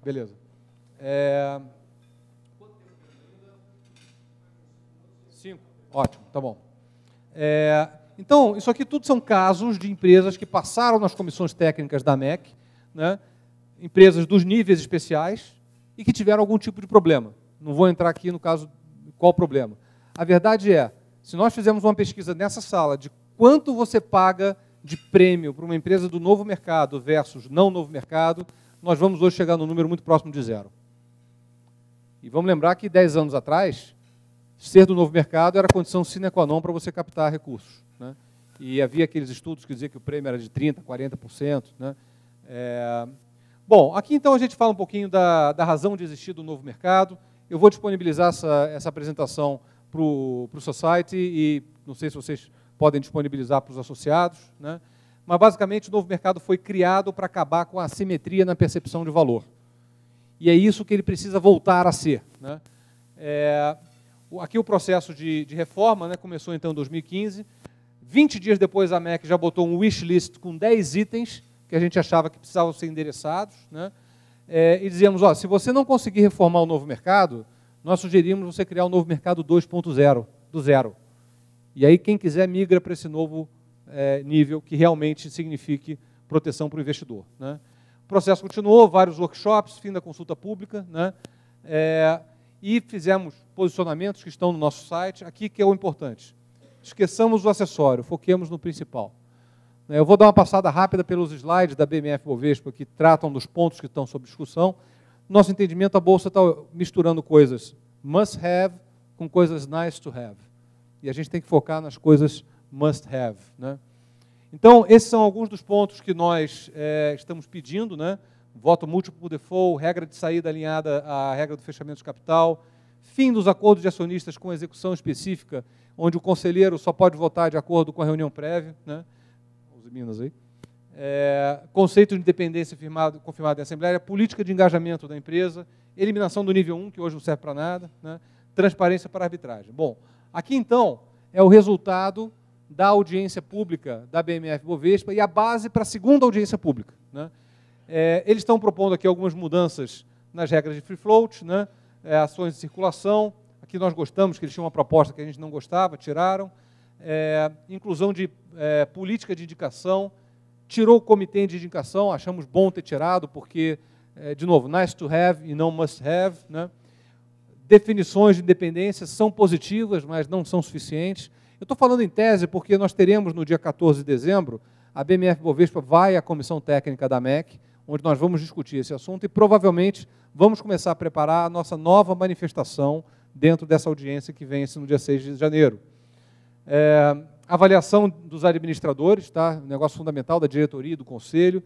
Beleza. É, Ótimo, tá bom. É, então, isso aqui tudo são casos de empresas que passaram nas comissões técnicas da MEC, né, empresas dos níveis especiais e que tiveram algum tipo de problema. Não vou entrar aqui no caso qual problema. A verdade é, se nós fizermos uma pesquisa nessa sala de quanto você paga de prêmio para uma empresa do novo mercado versus não novo mercado, nós vamos hoje chegar num número muito próximo de zero. E vamos lembrar que 10 anos atrás, ser do novo mercado era condição sine qua non para você captar recursos. Né? E havia aqueles estudos que diziam que o prêmio era de 30%, 40%. Né? É... Bom, aqui então a gente fala um pouquinho da, da razão de existir do novo mercado. Eu vou disponibilizar essa, essa apresentação para o Society e não sei se vocês podem disponibilizar para os associados. Né? Mas basicamente o novo mercado foi criado para acabar com a assimetria na percepção de valor. E é isso que ele precisa voltar a ser. Né? É... Aqui o processo de, de reforma né, começou então em 2015. 20 dias depois a MEC já botou um wish list com 10 itens que a gente achava que precisavam ser endereçados. Né? É, e dizíamos, ó, se você não conseguir reformar o novo mercado, nós sugerimos você criar o um novo mercado 2.0, do zero. E aí quem quiser migra para esse novo é, nível que realmente signifique proteção para o investidor. Né? O processo continuou, vários workshops, fim da consulta pública. Né? É, e fizemos posicionamentos que estão no nosso site, aqui que é o importante. Esqueçamos o acessório, foquemos no principal. É, eu vou dar uma passada rápida pelos slides da BMF Bovespa, que tratam dos pontos que estão sob discussão. Nosso entendimento, a Bolsa está misturando coisas must have com coisas nice to have. E a gente tem que focar nas coisas must have. Né? Então, esses são alguns dos pontos que nós é, estamos pedindo, né? voto múltiplo por default, regra de saída alinhada à regra do fechamento de capital, fim dos acordos de acionistas com execução específica, onde o conselheiro só pode votar de acordo com a reunião prévia, né? os Minas aí, é, conceito de independência firmado, confirmado em Assembleia, política de engajamento da empresa, eliminação do nível 1, que hoje não serve para nada, né? transparência para arbitragem. Bom, aqui então é o resultado da audiência pública da BMF Bovespa e a base para a segunda audiência pública. Né? É, eles estão propondo aqui algumas mudanças nas regras de free float, né? É, ações de circulação. Aqui nós gostamos, que eles tinham uma proposta que a gente não gostava, tiraram. É, inclusão de é, política de indicação. Tirou o comitê de indicação, achamos bom ter tirado, porque, é, de novo, nice to have e não must have. Né? Definições de independência são positivas, mas não são suficientes. Eu estou falando em tese porque nós teremos no dia 14 de dezembro, a BMF Bovespa vai à comissão técnica da MEC, onde nós vamos discutir esse assunto e provavelmente vamos começar a preparar a nossa nova manifestação dentro dessa audiência que vence no dia 6 de janeiro. É, avaliação dos administradores, tá? negócio fundamental da diretoria e do conselho.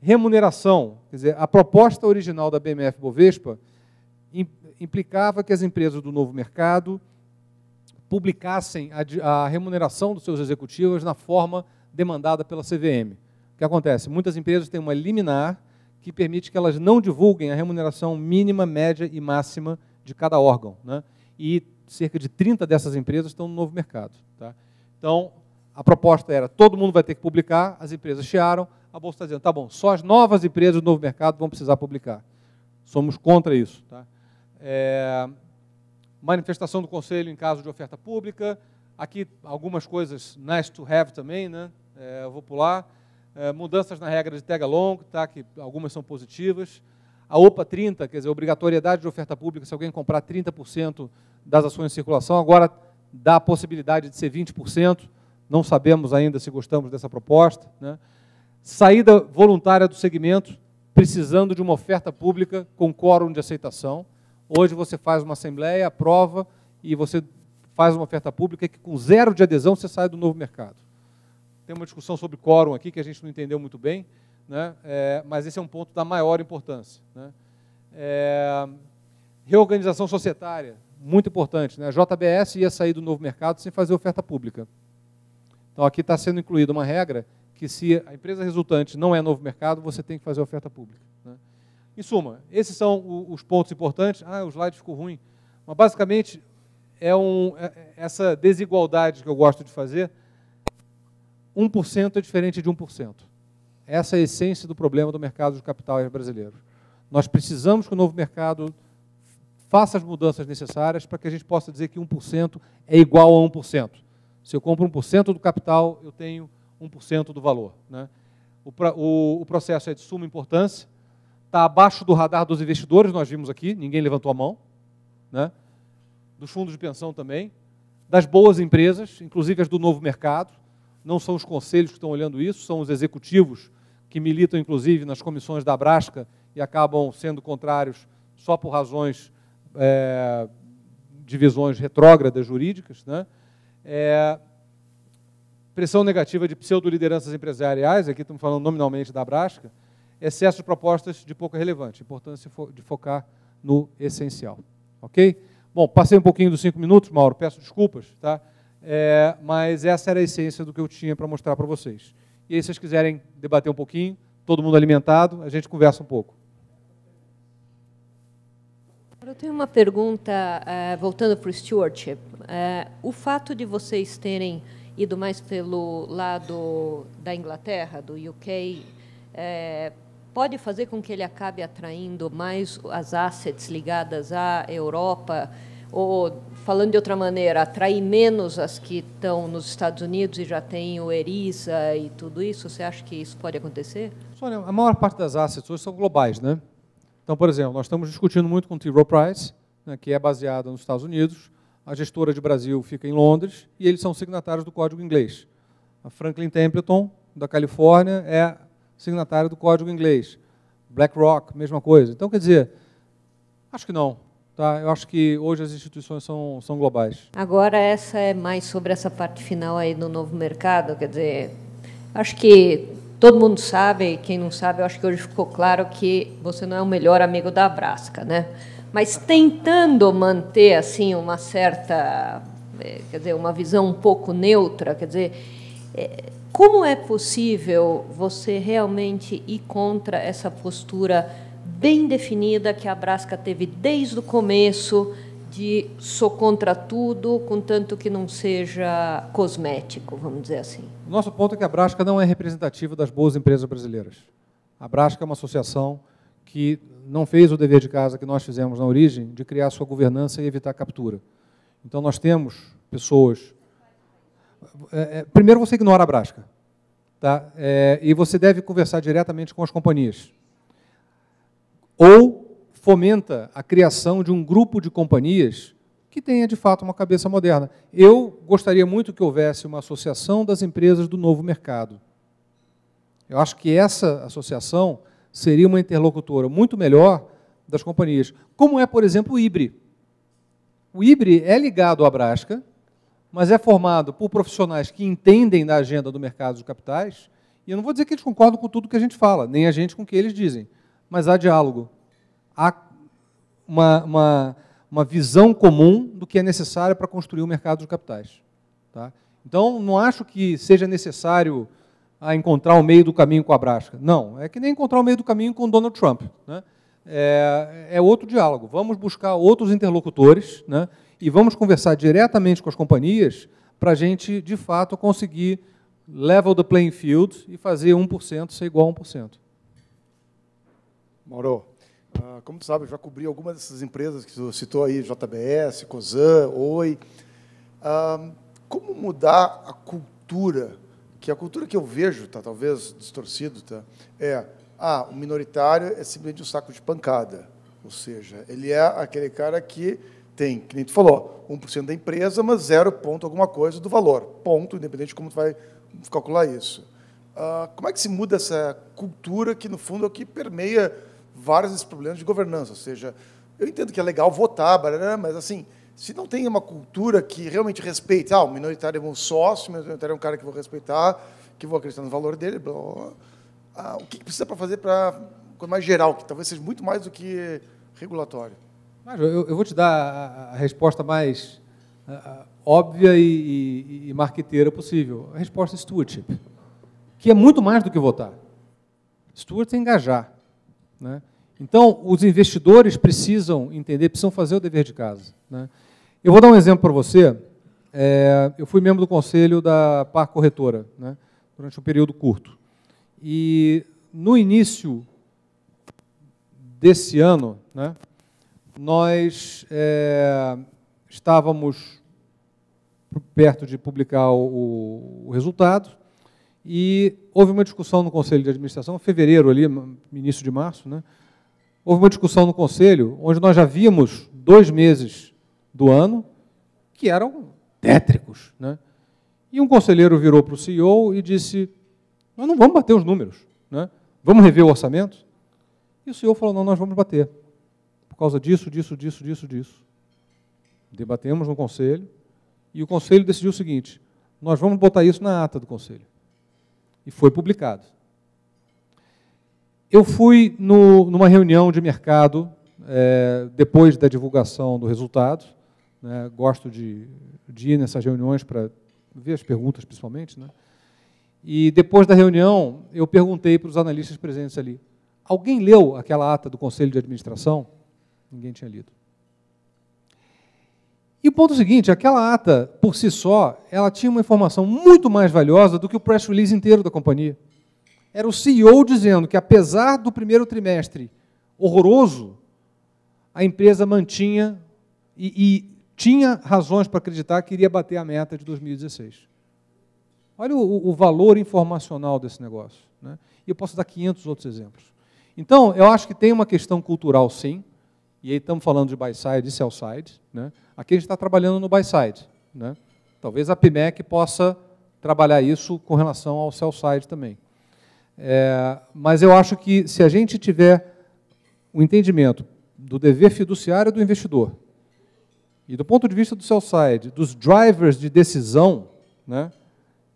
Remuneração, quer dizer, a proposta original da BMF Bovespa implicava que as empresas do novo mercado publicassem a, a remuneração dos seus executivos na forma demandada pela CVM. O que acontece? Muitas empresas têm uma liminar que permite que elas não divulguem a remuneração mínima, média e máxima de cada órgão. Né? E cerca de 30 dessas empresas estão no novo mercado. Tá? Então, a proposta era, todo mundo vai ter que publicar, as empresas chiaram, a Bolsa está dizendo, tá bom, só as novas empresas do novo mercado vão precisar publicar. Somos contra isso. Tá? É, manifestação do Conselho em caso de oferta pública, aqui algumas coisas nice to have também, né? É, eu vou pular é, mudanças na regra de tag along, tá, que algumas são positivas. A OPA 30, quer dizer, obrigatoriedade de oferta pública, se alguém comprar 30% das ações em circulação, agora dá a possibilidade de ser 20%, não sabemos ainda se gostamos dessa proposta. Né? Saída voluntária do segmento, precisando de uma oferta pública com quórum de aceitação. Hoje você faz uma assembleia, aprova e você faz uma oferta pública que com zero de adesão você sai do novo mercado. Tem uma discussão sobre quórum aqui que a gente não entendeu muito bem, né? É, mas esse é um ponto da maior importância. Né? É, reorganização societária, muito importante. Né? A JBS ia sair do novo mercado sem fazer oferta pública. Então aqui está sendo incluída uma regra que se a empresa resultante não é novo mercado, você tem que fazer oferta pública. Né? Em suma, esses são os pontos importantes. Ah, o slide ficou ruim. Mas basicamente é, um, é, é essa desigualdade que eu gosto de fazer 1% é diferente de 1%. Essa é a essência do problema do mercado de capitais brasileiro. Nós precisamos que o novo mercado faça as mudanças necessárias para que a gente possa dizer que 1% é igual a 1%. Se eu compro 1% do capital, eu tenho 1% do valor. Né? O, o, o processo é de suma importância, está abaixo do radar dos investidores, nós vimos aqui, ninguém levantou a mão. Né? Dos fundos de pensão também, das boas empresas, inclusive as do novo mercado não são os conselhos que estão olhando isso, são os executivos que militam, inclusive, nas comissões da Brasca e acabam sendo contrários só por razões é, de visões retrógradas jurídicas. Né? É, pressão negativa de pseudolideranças empresariais, aqui estamos falando nominalmente da Brasca, excesso de propostas de pouca relevante, importância de focar no essencial. Ok? Bom, passei um pouquinho dos cinco minutos, Mauro, peço desculpas, tá? É, mas essa era a essência do que eu tinha para mostrar para vocês. E aí, se vocês quiserem debater um pouquinho, todo mundo alimentado, a gente conversa um pouco. Eu tenho uma pergunta, é, voltando para o stewardship. É, o fato de vocês terem ido mais pelo lado da Inglaterra, do UK, é, pode fazer com que ele acabe atraindo mais as assets ligadas à Europa ou falando de outra maneira, atrair menos as que estão nos Estados Unidos e já tem o ERISA e tudo isso? Você acha que isso pode acontecer? Sônia, a maior parte das assets hoje são globais, né? Então, por exemplo, nós estamos discutindo muito com o T. Rowe Price, né, que é baseada nos Estados Unidos, a gestora de Brasil fica em Londres e eles são signatários do Código Inglês. A Franklin Templeton, da Califórnia, é signatária do Código Inglês. BlackRock, mesma coisa. Então, quer dizer, acho que não. Tá, eu acho que hoje as instituições são, são globais. Agora, essa é mais sobre essa parte final aí do novo mercado. Quer dizer, acho que todo mundo sabe, e quem não sabe, eu acho que hoje ficou claro que você não é o melhor amigo da Abrasca, né? Mas tentando manter assim uma certa, eh, quer dizer, uma visão um pouco neutra, quer dizer, eh, como é possível você realmente ir contra essa postura? bem definida que a Brasca teve desde o começo de sou contra tudo, contanto que não seja cosmético, vamos dizer assim. O nosso ponto é que a Brasca não é representativa das boas empresas brasileiras. A Brasca é uma associação que não fez o dever de casa que nós fizemos na origem de criar sua governança e evitar captura. Então nós temos pessoas. é, é primeiro você ignora a Brasca, tá? É, e você deve conversar diretamente com as companhias ou fomenta a criação de um grupo de companhias que tenha de fato uma cabeça moderna. Eu gostaria muito que houvesse uma associação das empresas do novo mercado. Eu acho que essa associação seria uma interlocutora muito melhor das companhias, como é, por exemplo, o IBRE. O IBRE é ligado à Brasca, mas é formado por profissionais que entendem da agenda do mercado de capitais, e eu não vou dizer que eles concordam com tudo que a gente fala, nem a gente com o que eles dizem, mas há diálogo. Há uma, uma, uma visão comum do que é necessário para construir o mercado de capitais. Tá? Então, não acho que seja necessário a ah, encontrar o meio do caminho com a Brasca. Não, é que nem encontrar o meio do caminho com o Donald Trump. Né? É, é, outro diálogo. Vamos buscar outros interlocutores né? e vamos conversar diretamente com as companhias para a gente, de fato, conseguir level the playing field e fazer 1% ser igual a 1%. Mauro, ah, como tu sabe, eu já cobri algumas dessas empresas que tu citou aí, JBS, Cosan, Oi. Ah, como mudar a cultura? Que a cultura que eu vejo, tá, talvez distorcido, tá, é ah, o minoritário é simplesmente um saco de pancada. Ou seja, ele é aquele cara que tem, que nem tu falou, 1% da empresa, mas zero ponto alguma coisa do valor. Ponto, independente de como tu vai calcular isso. Ah, como é que se muda essa cultura que, no fundo, é o que permeia vários desses problemas de governança. Ou seja, eu entendo que é legal votar, mas assim, se não tem uma cultura que realmente respeite, ah, o minoritário é um sócio, o minoritário é um cara que vou respeitar, que vou acreditar no valor dele, blá, blá, Ah, o que precisa para fazer para coisa mais geral, que talvez seja muito mais do que regulatório? Mas eu, eu vou te dar a, resposta mais óbvia e, e, e marqueteira possível. A resposta é stewardship, que é muito mais do que votar. Steward é engajar. Né? Então, os investidores precisam entender, precisam fazer o dever de casa. Né? Eu vou dar um exemplo para você. É, eu fui membro do conselho da Par Corretora né, durante um período curto. E no início desse ano, né, nós é, estávamos perto de publicar o, o resultado e houve uma discussão no Conselho de Administração, fevereiro ali, início de março, né? houve uma discussão no Conselho, onde nós já vimos dois meses do ano que eram tétricos. Né? E um conselheiro virou para o CEO e disse, nós não vamos bater os números, né? vamos rever o orçamento? E o CEO falou, não, nós vamos bater, por causa disso, disso, disso, disso, disso. Debatemos no Conselho, e o Conselho decidiu o seguinte, nós vamos botar isso na ata do Conselho e foi publicado. Eu fui no, numa reunião de mercado é, depois da divulgação do resultado. Né, gosto de, de, ir nessas reuniões para ver as perguntas, principalmente. Né, e depois da reunião, eu perguntei para os analistas presentes ali: alguém leu aquela ata do Conselho de Administração? Ninguém tinha lido. E o ponto seguinte, aquela ata por si só, ela tinha uma informação muito mais valiosa do que o press release inteiro da companhia. Era o CEO dizendo que apesar do primeiro trimestre horroroso, a empresa mantinha e, e tinha razões para acreditar que iria bater a meta de 2016. Olha o, o valor informacional desse negócio. Né? E eu posso dar 500 outros exemplos. Então, eu acho que tem uma questão cultural, sim, e aí estamos falando de buy-side e sell-side, né? Aqui a gente está trabalhando no buy-side. Né? Talvez a PMEC possa trabalhar isso com relação ao sell-side também. É, mas eu acho que se a gente tiver o entendimento do dever fiduciário do investidor e do ponto de vista do sell-side, dos drivers de decisão, né,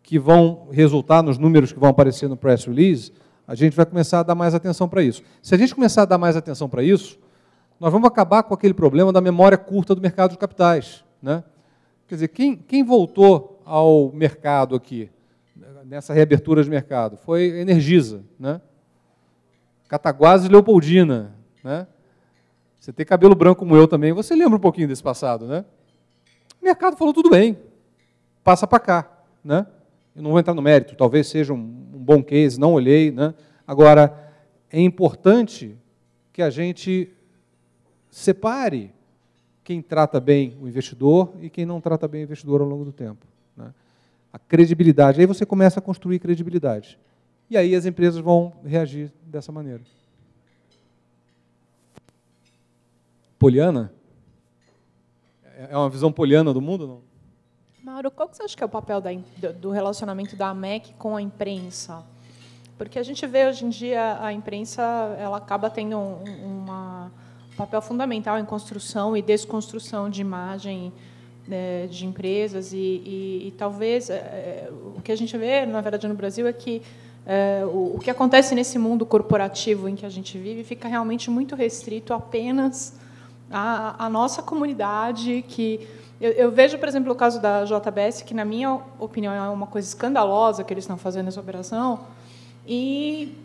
que vão resultar nos números que vão aparecer no press release, a gente vai começar a dar mais atenção para isso. Se a gente começar a dar mais atenção para isso, nós vamos acabar com aquele problema da memória curta do mercado de capitais. Né? Quer dizer, quem, quem voltou ao mercado aqui, nessa reabertura de mercado? Foi Energisa, né? Cataguases Leopoldina, né? Você tem cabelo branco como eu também, você lembra um pouquinho desse passado, né? O mercado falou tudo bem, passa para cá, né? Eu não vou entrar no mérito, talvez seja um, um bom case, não olhei, né? Agora é importante que a gente separe quem trata bem o investidor e quem não trata bem o investidor ao longo do tempo. Né? A credibilidade. Aí você começa a construir credibilidade. E aí as empresas vão reagir dessa maneira. Poliana? É, é uma visão poliana do mundo? Não? Mauro, qual que você acha que é o papel da, do relacionamento da AMEC com a imprensa? Porque a gente vê hoje em dia a imprensa ela acaba tendo um, uma papel fundamental em construção e desconstrução de imagem né, de empresas. E, e, e talvez eh, eh, o que a gente vê, na verdade, no Brasil é que eh, o, o, que acontece nesse mundo corporativo em que a gente vive fica realmente muito restrito apenas à, à nossa comunidade que eu, eu, vejo, por exemplo, o caso da JBS, que, na minha opinião, é uma coisa escandalosa que eles estão fazendo essa operação, e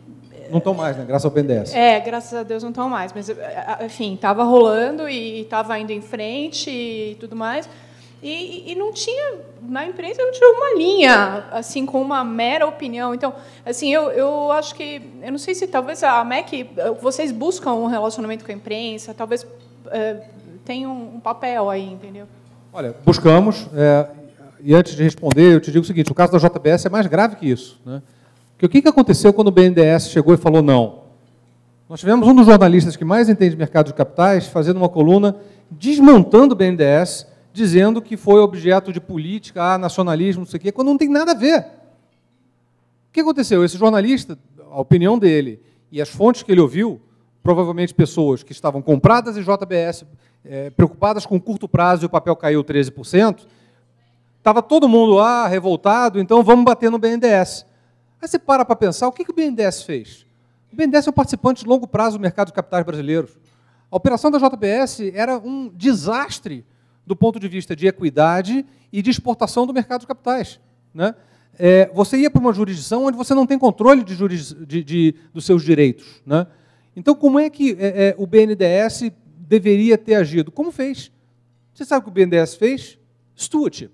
não estão mais, né? Graças ao BNDES. É, graças a Deus não estão mais. Mas, eh, enfim, estava rolando e estava indo em frente e tudo mais. E, e, não tinha, na imprensa, não tinha uma linha, assim, com uma mera opinião. Então, assim, eu, eu acho que, eu não sei se talvez a MEC, eh, vocês buscam um relacionamento com a imprensa, talvez é, eh, tenha um, um, papel aí, entendeu? Olha, buscamos, é, e antes de responder, eu te digo o seguinte, o caso da JBS é mais grave que isso, né? Porque o que aconteceu quando o BNDES chegou e falou não? Nós tivemos um dos jornalistas que mais entende mercado de capitais fazendo uma coluna desmontando o BNDES, dizendo que foi objeto de política, ah, nacionalismo, não sei o quê, quando não tem nada a ver. O que aconteceu? Esse jornalista, a opinião dele e as fontes que ele ouviu, provavelmente pessoas que estavam compradas em JBS, é, eh, preocupadas com curto prazo e o papel caiu 13%, estava todo mundo lá ah, revoltado, então vamos bater no BNDES. Aí você para para pensar, o que, que o BNDES fez? O BNDES é um participante de longo prazo do mercado de capitais brasileiros. A operação da JBS era um desastre do ponto de vista de equidade e de exportação do mercado de capitais. Né? É, você ia para uma jurisdição onde você não tem controle de juris, de, de, dos seus direitos. Né? Então, como é que é, é, o BNDES deveria ter agido? Como fez? Você sabe o que o BNDES fez? Stewardship.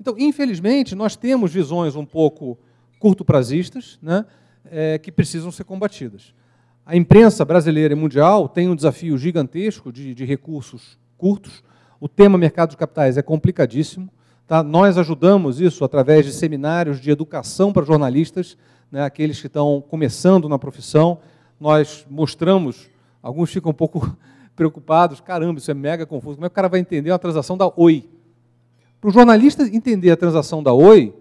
Então, infelizmente, nós temos visões um pouco curto-prazistas né, é, que precisam ser combatidas. A imprensa brasileira e mundial tem um desafio gigantesco de, de recursos curtos. O tema mercado de capitais é complicadíssimo. Tá? Nós ajudamos isso através de seminários de educação para jornalistas, né, aqueles que estão começando na profissão. Nós mostramos, alguns ficam um pouco *laughs* preocupados, caramba, isso é mega confuso, como é que o cara vai entender uma transação da Oi? Para o jornalista entender a transação da Oi,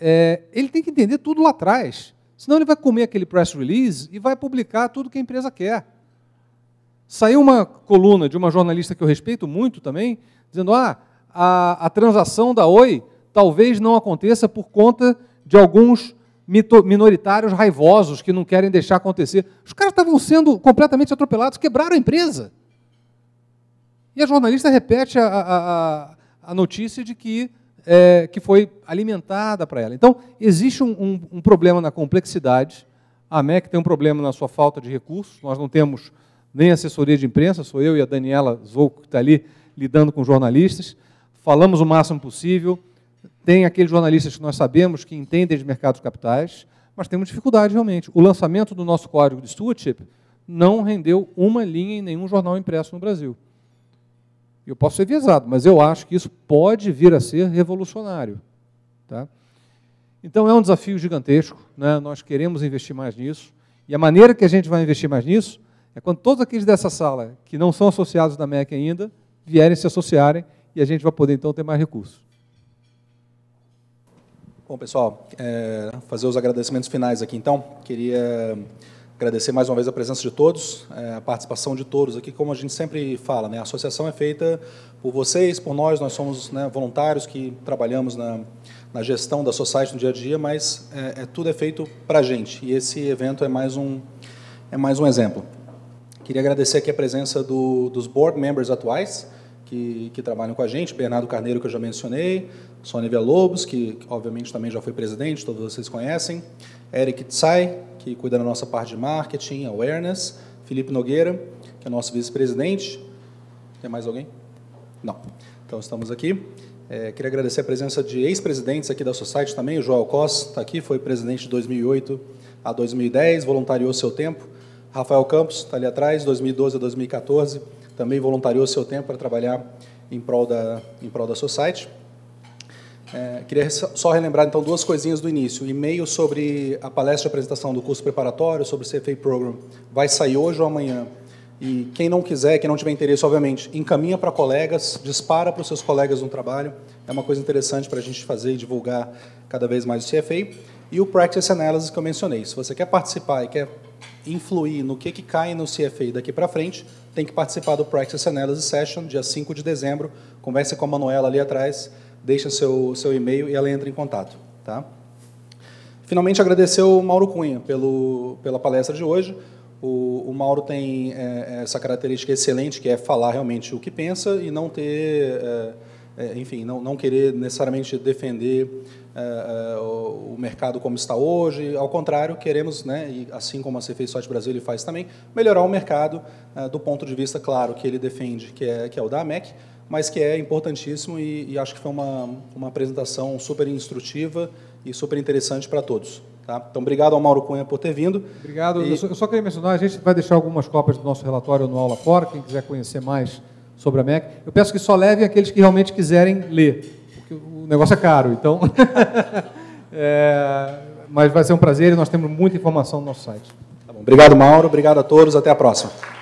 é, ele tem que entender tudo lá atrás. Senão ele vai comer aquele press release e vai publicar tudo que a empresa quer. Saiu uma coluna de uma jornalista que eu respeito muito também, dizendo: ah, a, a transação da Oi talvez não aconteça por conta de alguns minoritários raivosos que não querem deixar acontecer. Os caras estavam sendo completamente atropelados, quebraram a empresa. E a jornalista repete a, a, a notícia de que é, que foi alimentada para ela. Então, existe um, um, um, problema na complexidade. A MEC tem um problema na sua falta de recursos. Nós não temos nem assessoria de imprensa, sou eu e a Daniela Zouco que está ali lidando com jornalistas. Falamos o máximo possível. Tem aqueles jornalistas que nós sabemos que entendem de mercados capitais, mas temos dificuldade realmente. O lançamento do nosso código de stewardship não rendeu uma linha em nenhum jornal impresso no Brasil. Eu posso ser viesado, mas eu acho que isso pode vir a ser revolucionário. Tá? Então é um desafio gigantesco, né? nós queremos investir mais nisso, e a maneira que a gente vai investir mais nisso é quando todos aqueles dessa sala que não são associados da MEC ainda vierem se associarem e a gente vai poder então ter mais recursos. Bom, pessoal, é, fazer os agradecimentos finais aqui então. Queria Agradecer mais uma vez a presença de todos, é, a participação de todos aqui, como a gente sempre fala, né? a associação é feita por vocês, por nós, nós somos né, voluntários que trabalhamos na, na gestão da sociedade no dia a dia, mas é, é tudo é feito para a gente, e esse evento é mais um, é mais um exemplo. Queria agradecer aqui a presença do, dos board members atuais, que, que, trabalham com a gente, Bernardo Carneiro, que eu já mencionei, Sônia Lobos que obviamente também já foi presidente, todos vocês conhecem, Eric Tsai, que cuida da nossa parte de marketing, awareness, Felipe Nogueira, que é nosso vice-presidente. Tem mais alguém? Não. Então, estamos aqui. É, queria agradecer a presença de ex-presidentes aqui da Society também, o João Costa está aqui, foi presidente de 2008 a 2010, voluntariou seu tempo. Rafael Campos está ali atrás, 2012 a 2014, também voluntariou seu tempo para trabalhar em prol da, em prol da Society. É, queria só relembrar, então, duas coisinhas do início. e-mail sobre a palestra de apresentação do curso preparatório, sobre o CFA Program, vai sair hoje ou amanhã. E quem não quiser, quem não tiver interesse, obviamente, encaminha para colegas, dispara para os seus colegas no trabalho. É uma coisa interessante para a gente fazer e divulgar cada vez mais o CFA. E o Practice Analysis que eu mencionei. Se você quer participar e quer influir no que, que cai no CFA daqui para frente, tem que participar do Practice Analysis Session, dia 5 de dezembro. Converse com a Manuela ali atrás, deixa seu, seu e-mail e ela entra em contato. Tá? Finalmente, agradecer o Mauro Cunha pelo, pela palestra de hoje. O, o Mauro tem é, essa característica excelente, que é falar realmente o que pensa e não ter... É, é, enfim, não, não querer necessariamente defender é, é, o mercado como está hoje. Ao contrário, queremos, né, e assim como a Cefez Sorte Brasil ele faz também, melhorar o mercado do ponto de vista, claro, que ele defende, que é, que é o da AMEC, mas que é importantíssimo e, e, acho que foi uma, uma apresentação super instrutiva e super interessante para todos. Tá? Então, obrigado ao Mauro Cunha por ter vindo. Obrigado. E... Eu, só, eu, só, queria mencionar, a gente vai deixar algumas cópias do nosso relatório no Aula Fora, quem quiser conhecer mais sobre a MEC. Eu peço que só levem aqueles que realmente quiserem ler, porque o negócio é caro, então. *laughs* é, mas vai ser um prazer e nós temos muita informação no nosso site. Tá bom. Obrigado, Mauro. Obrigado a todos. Até a próxima.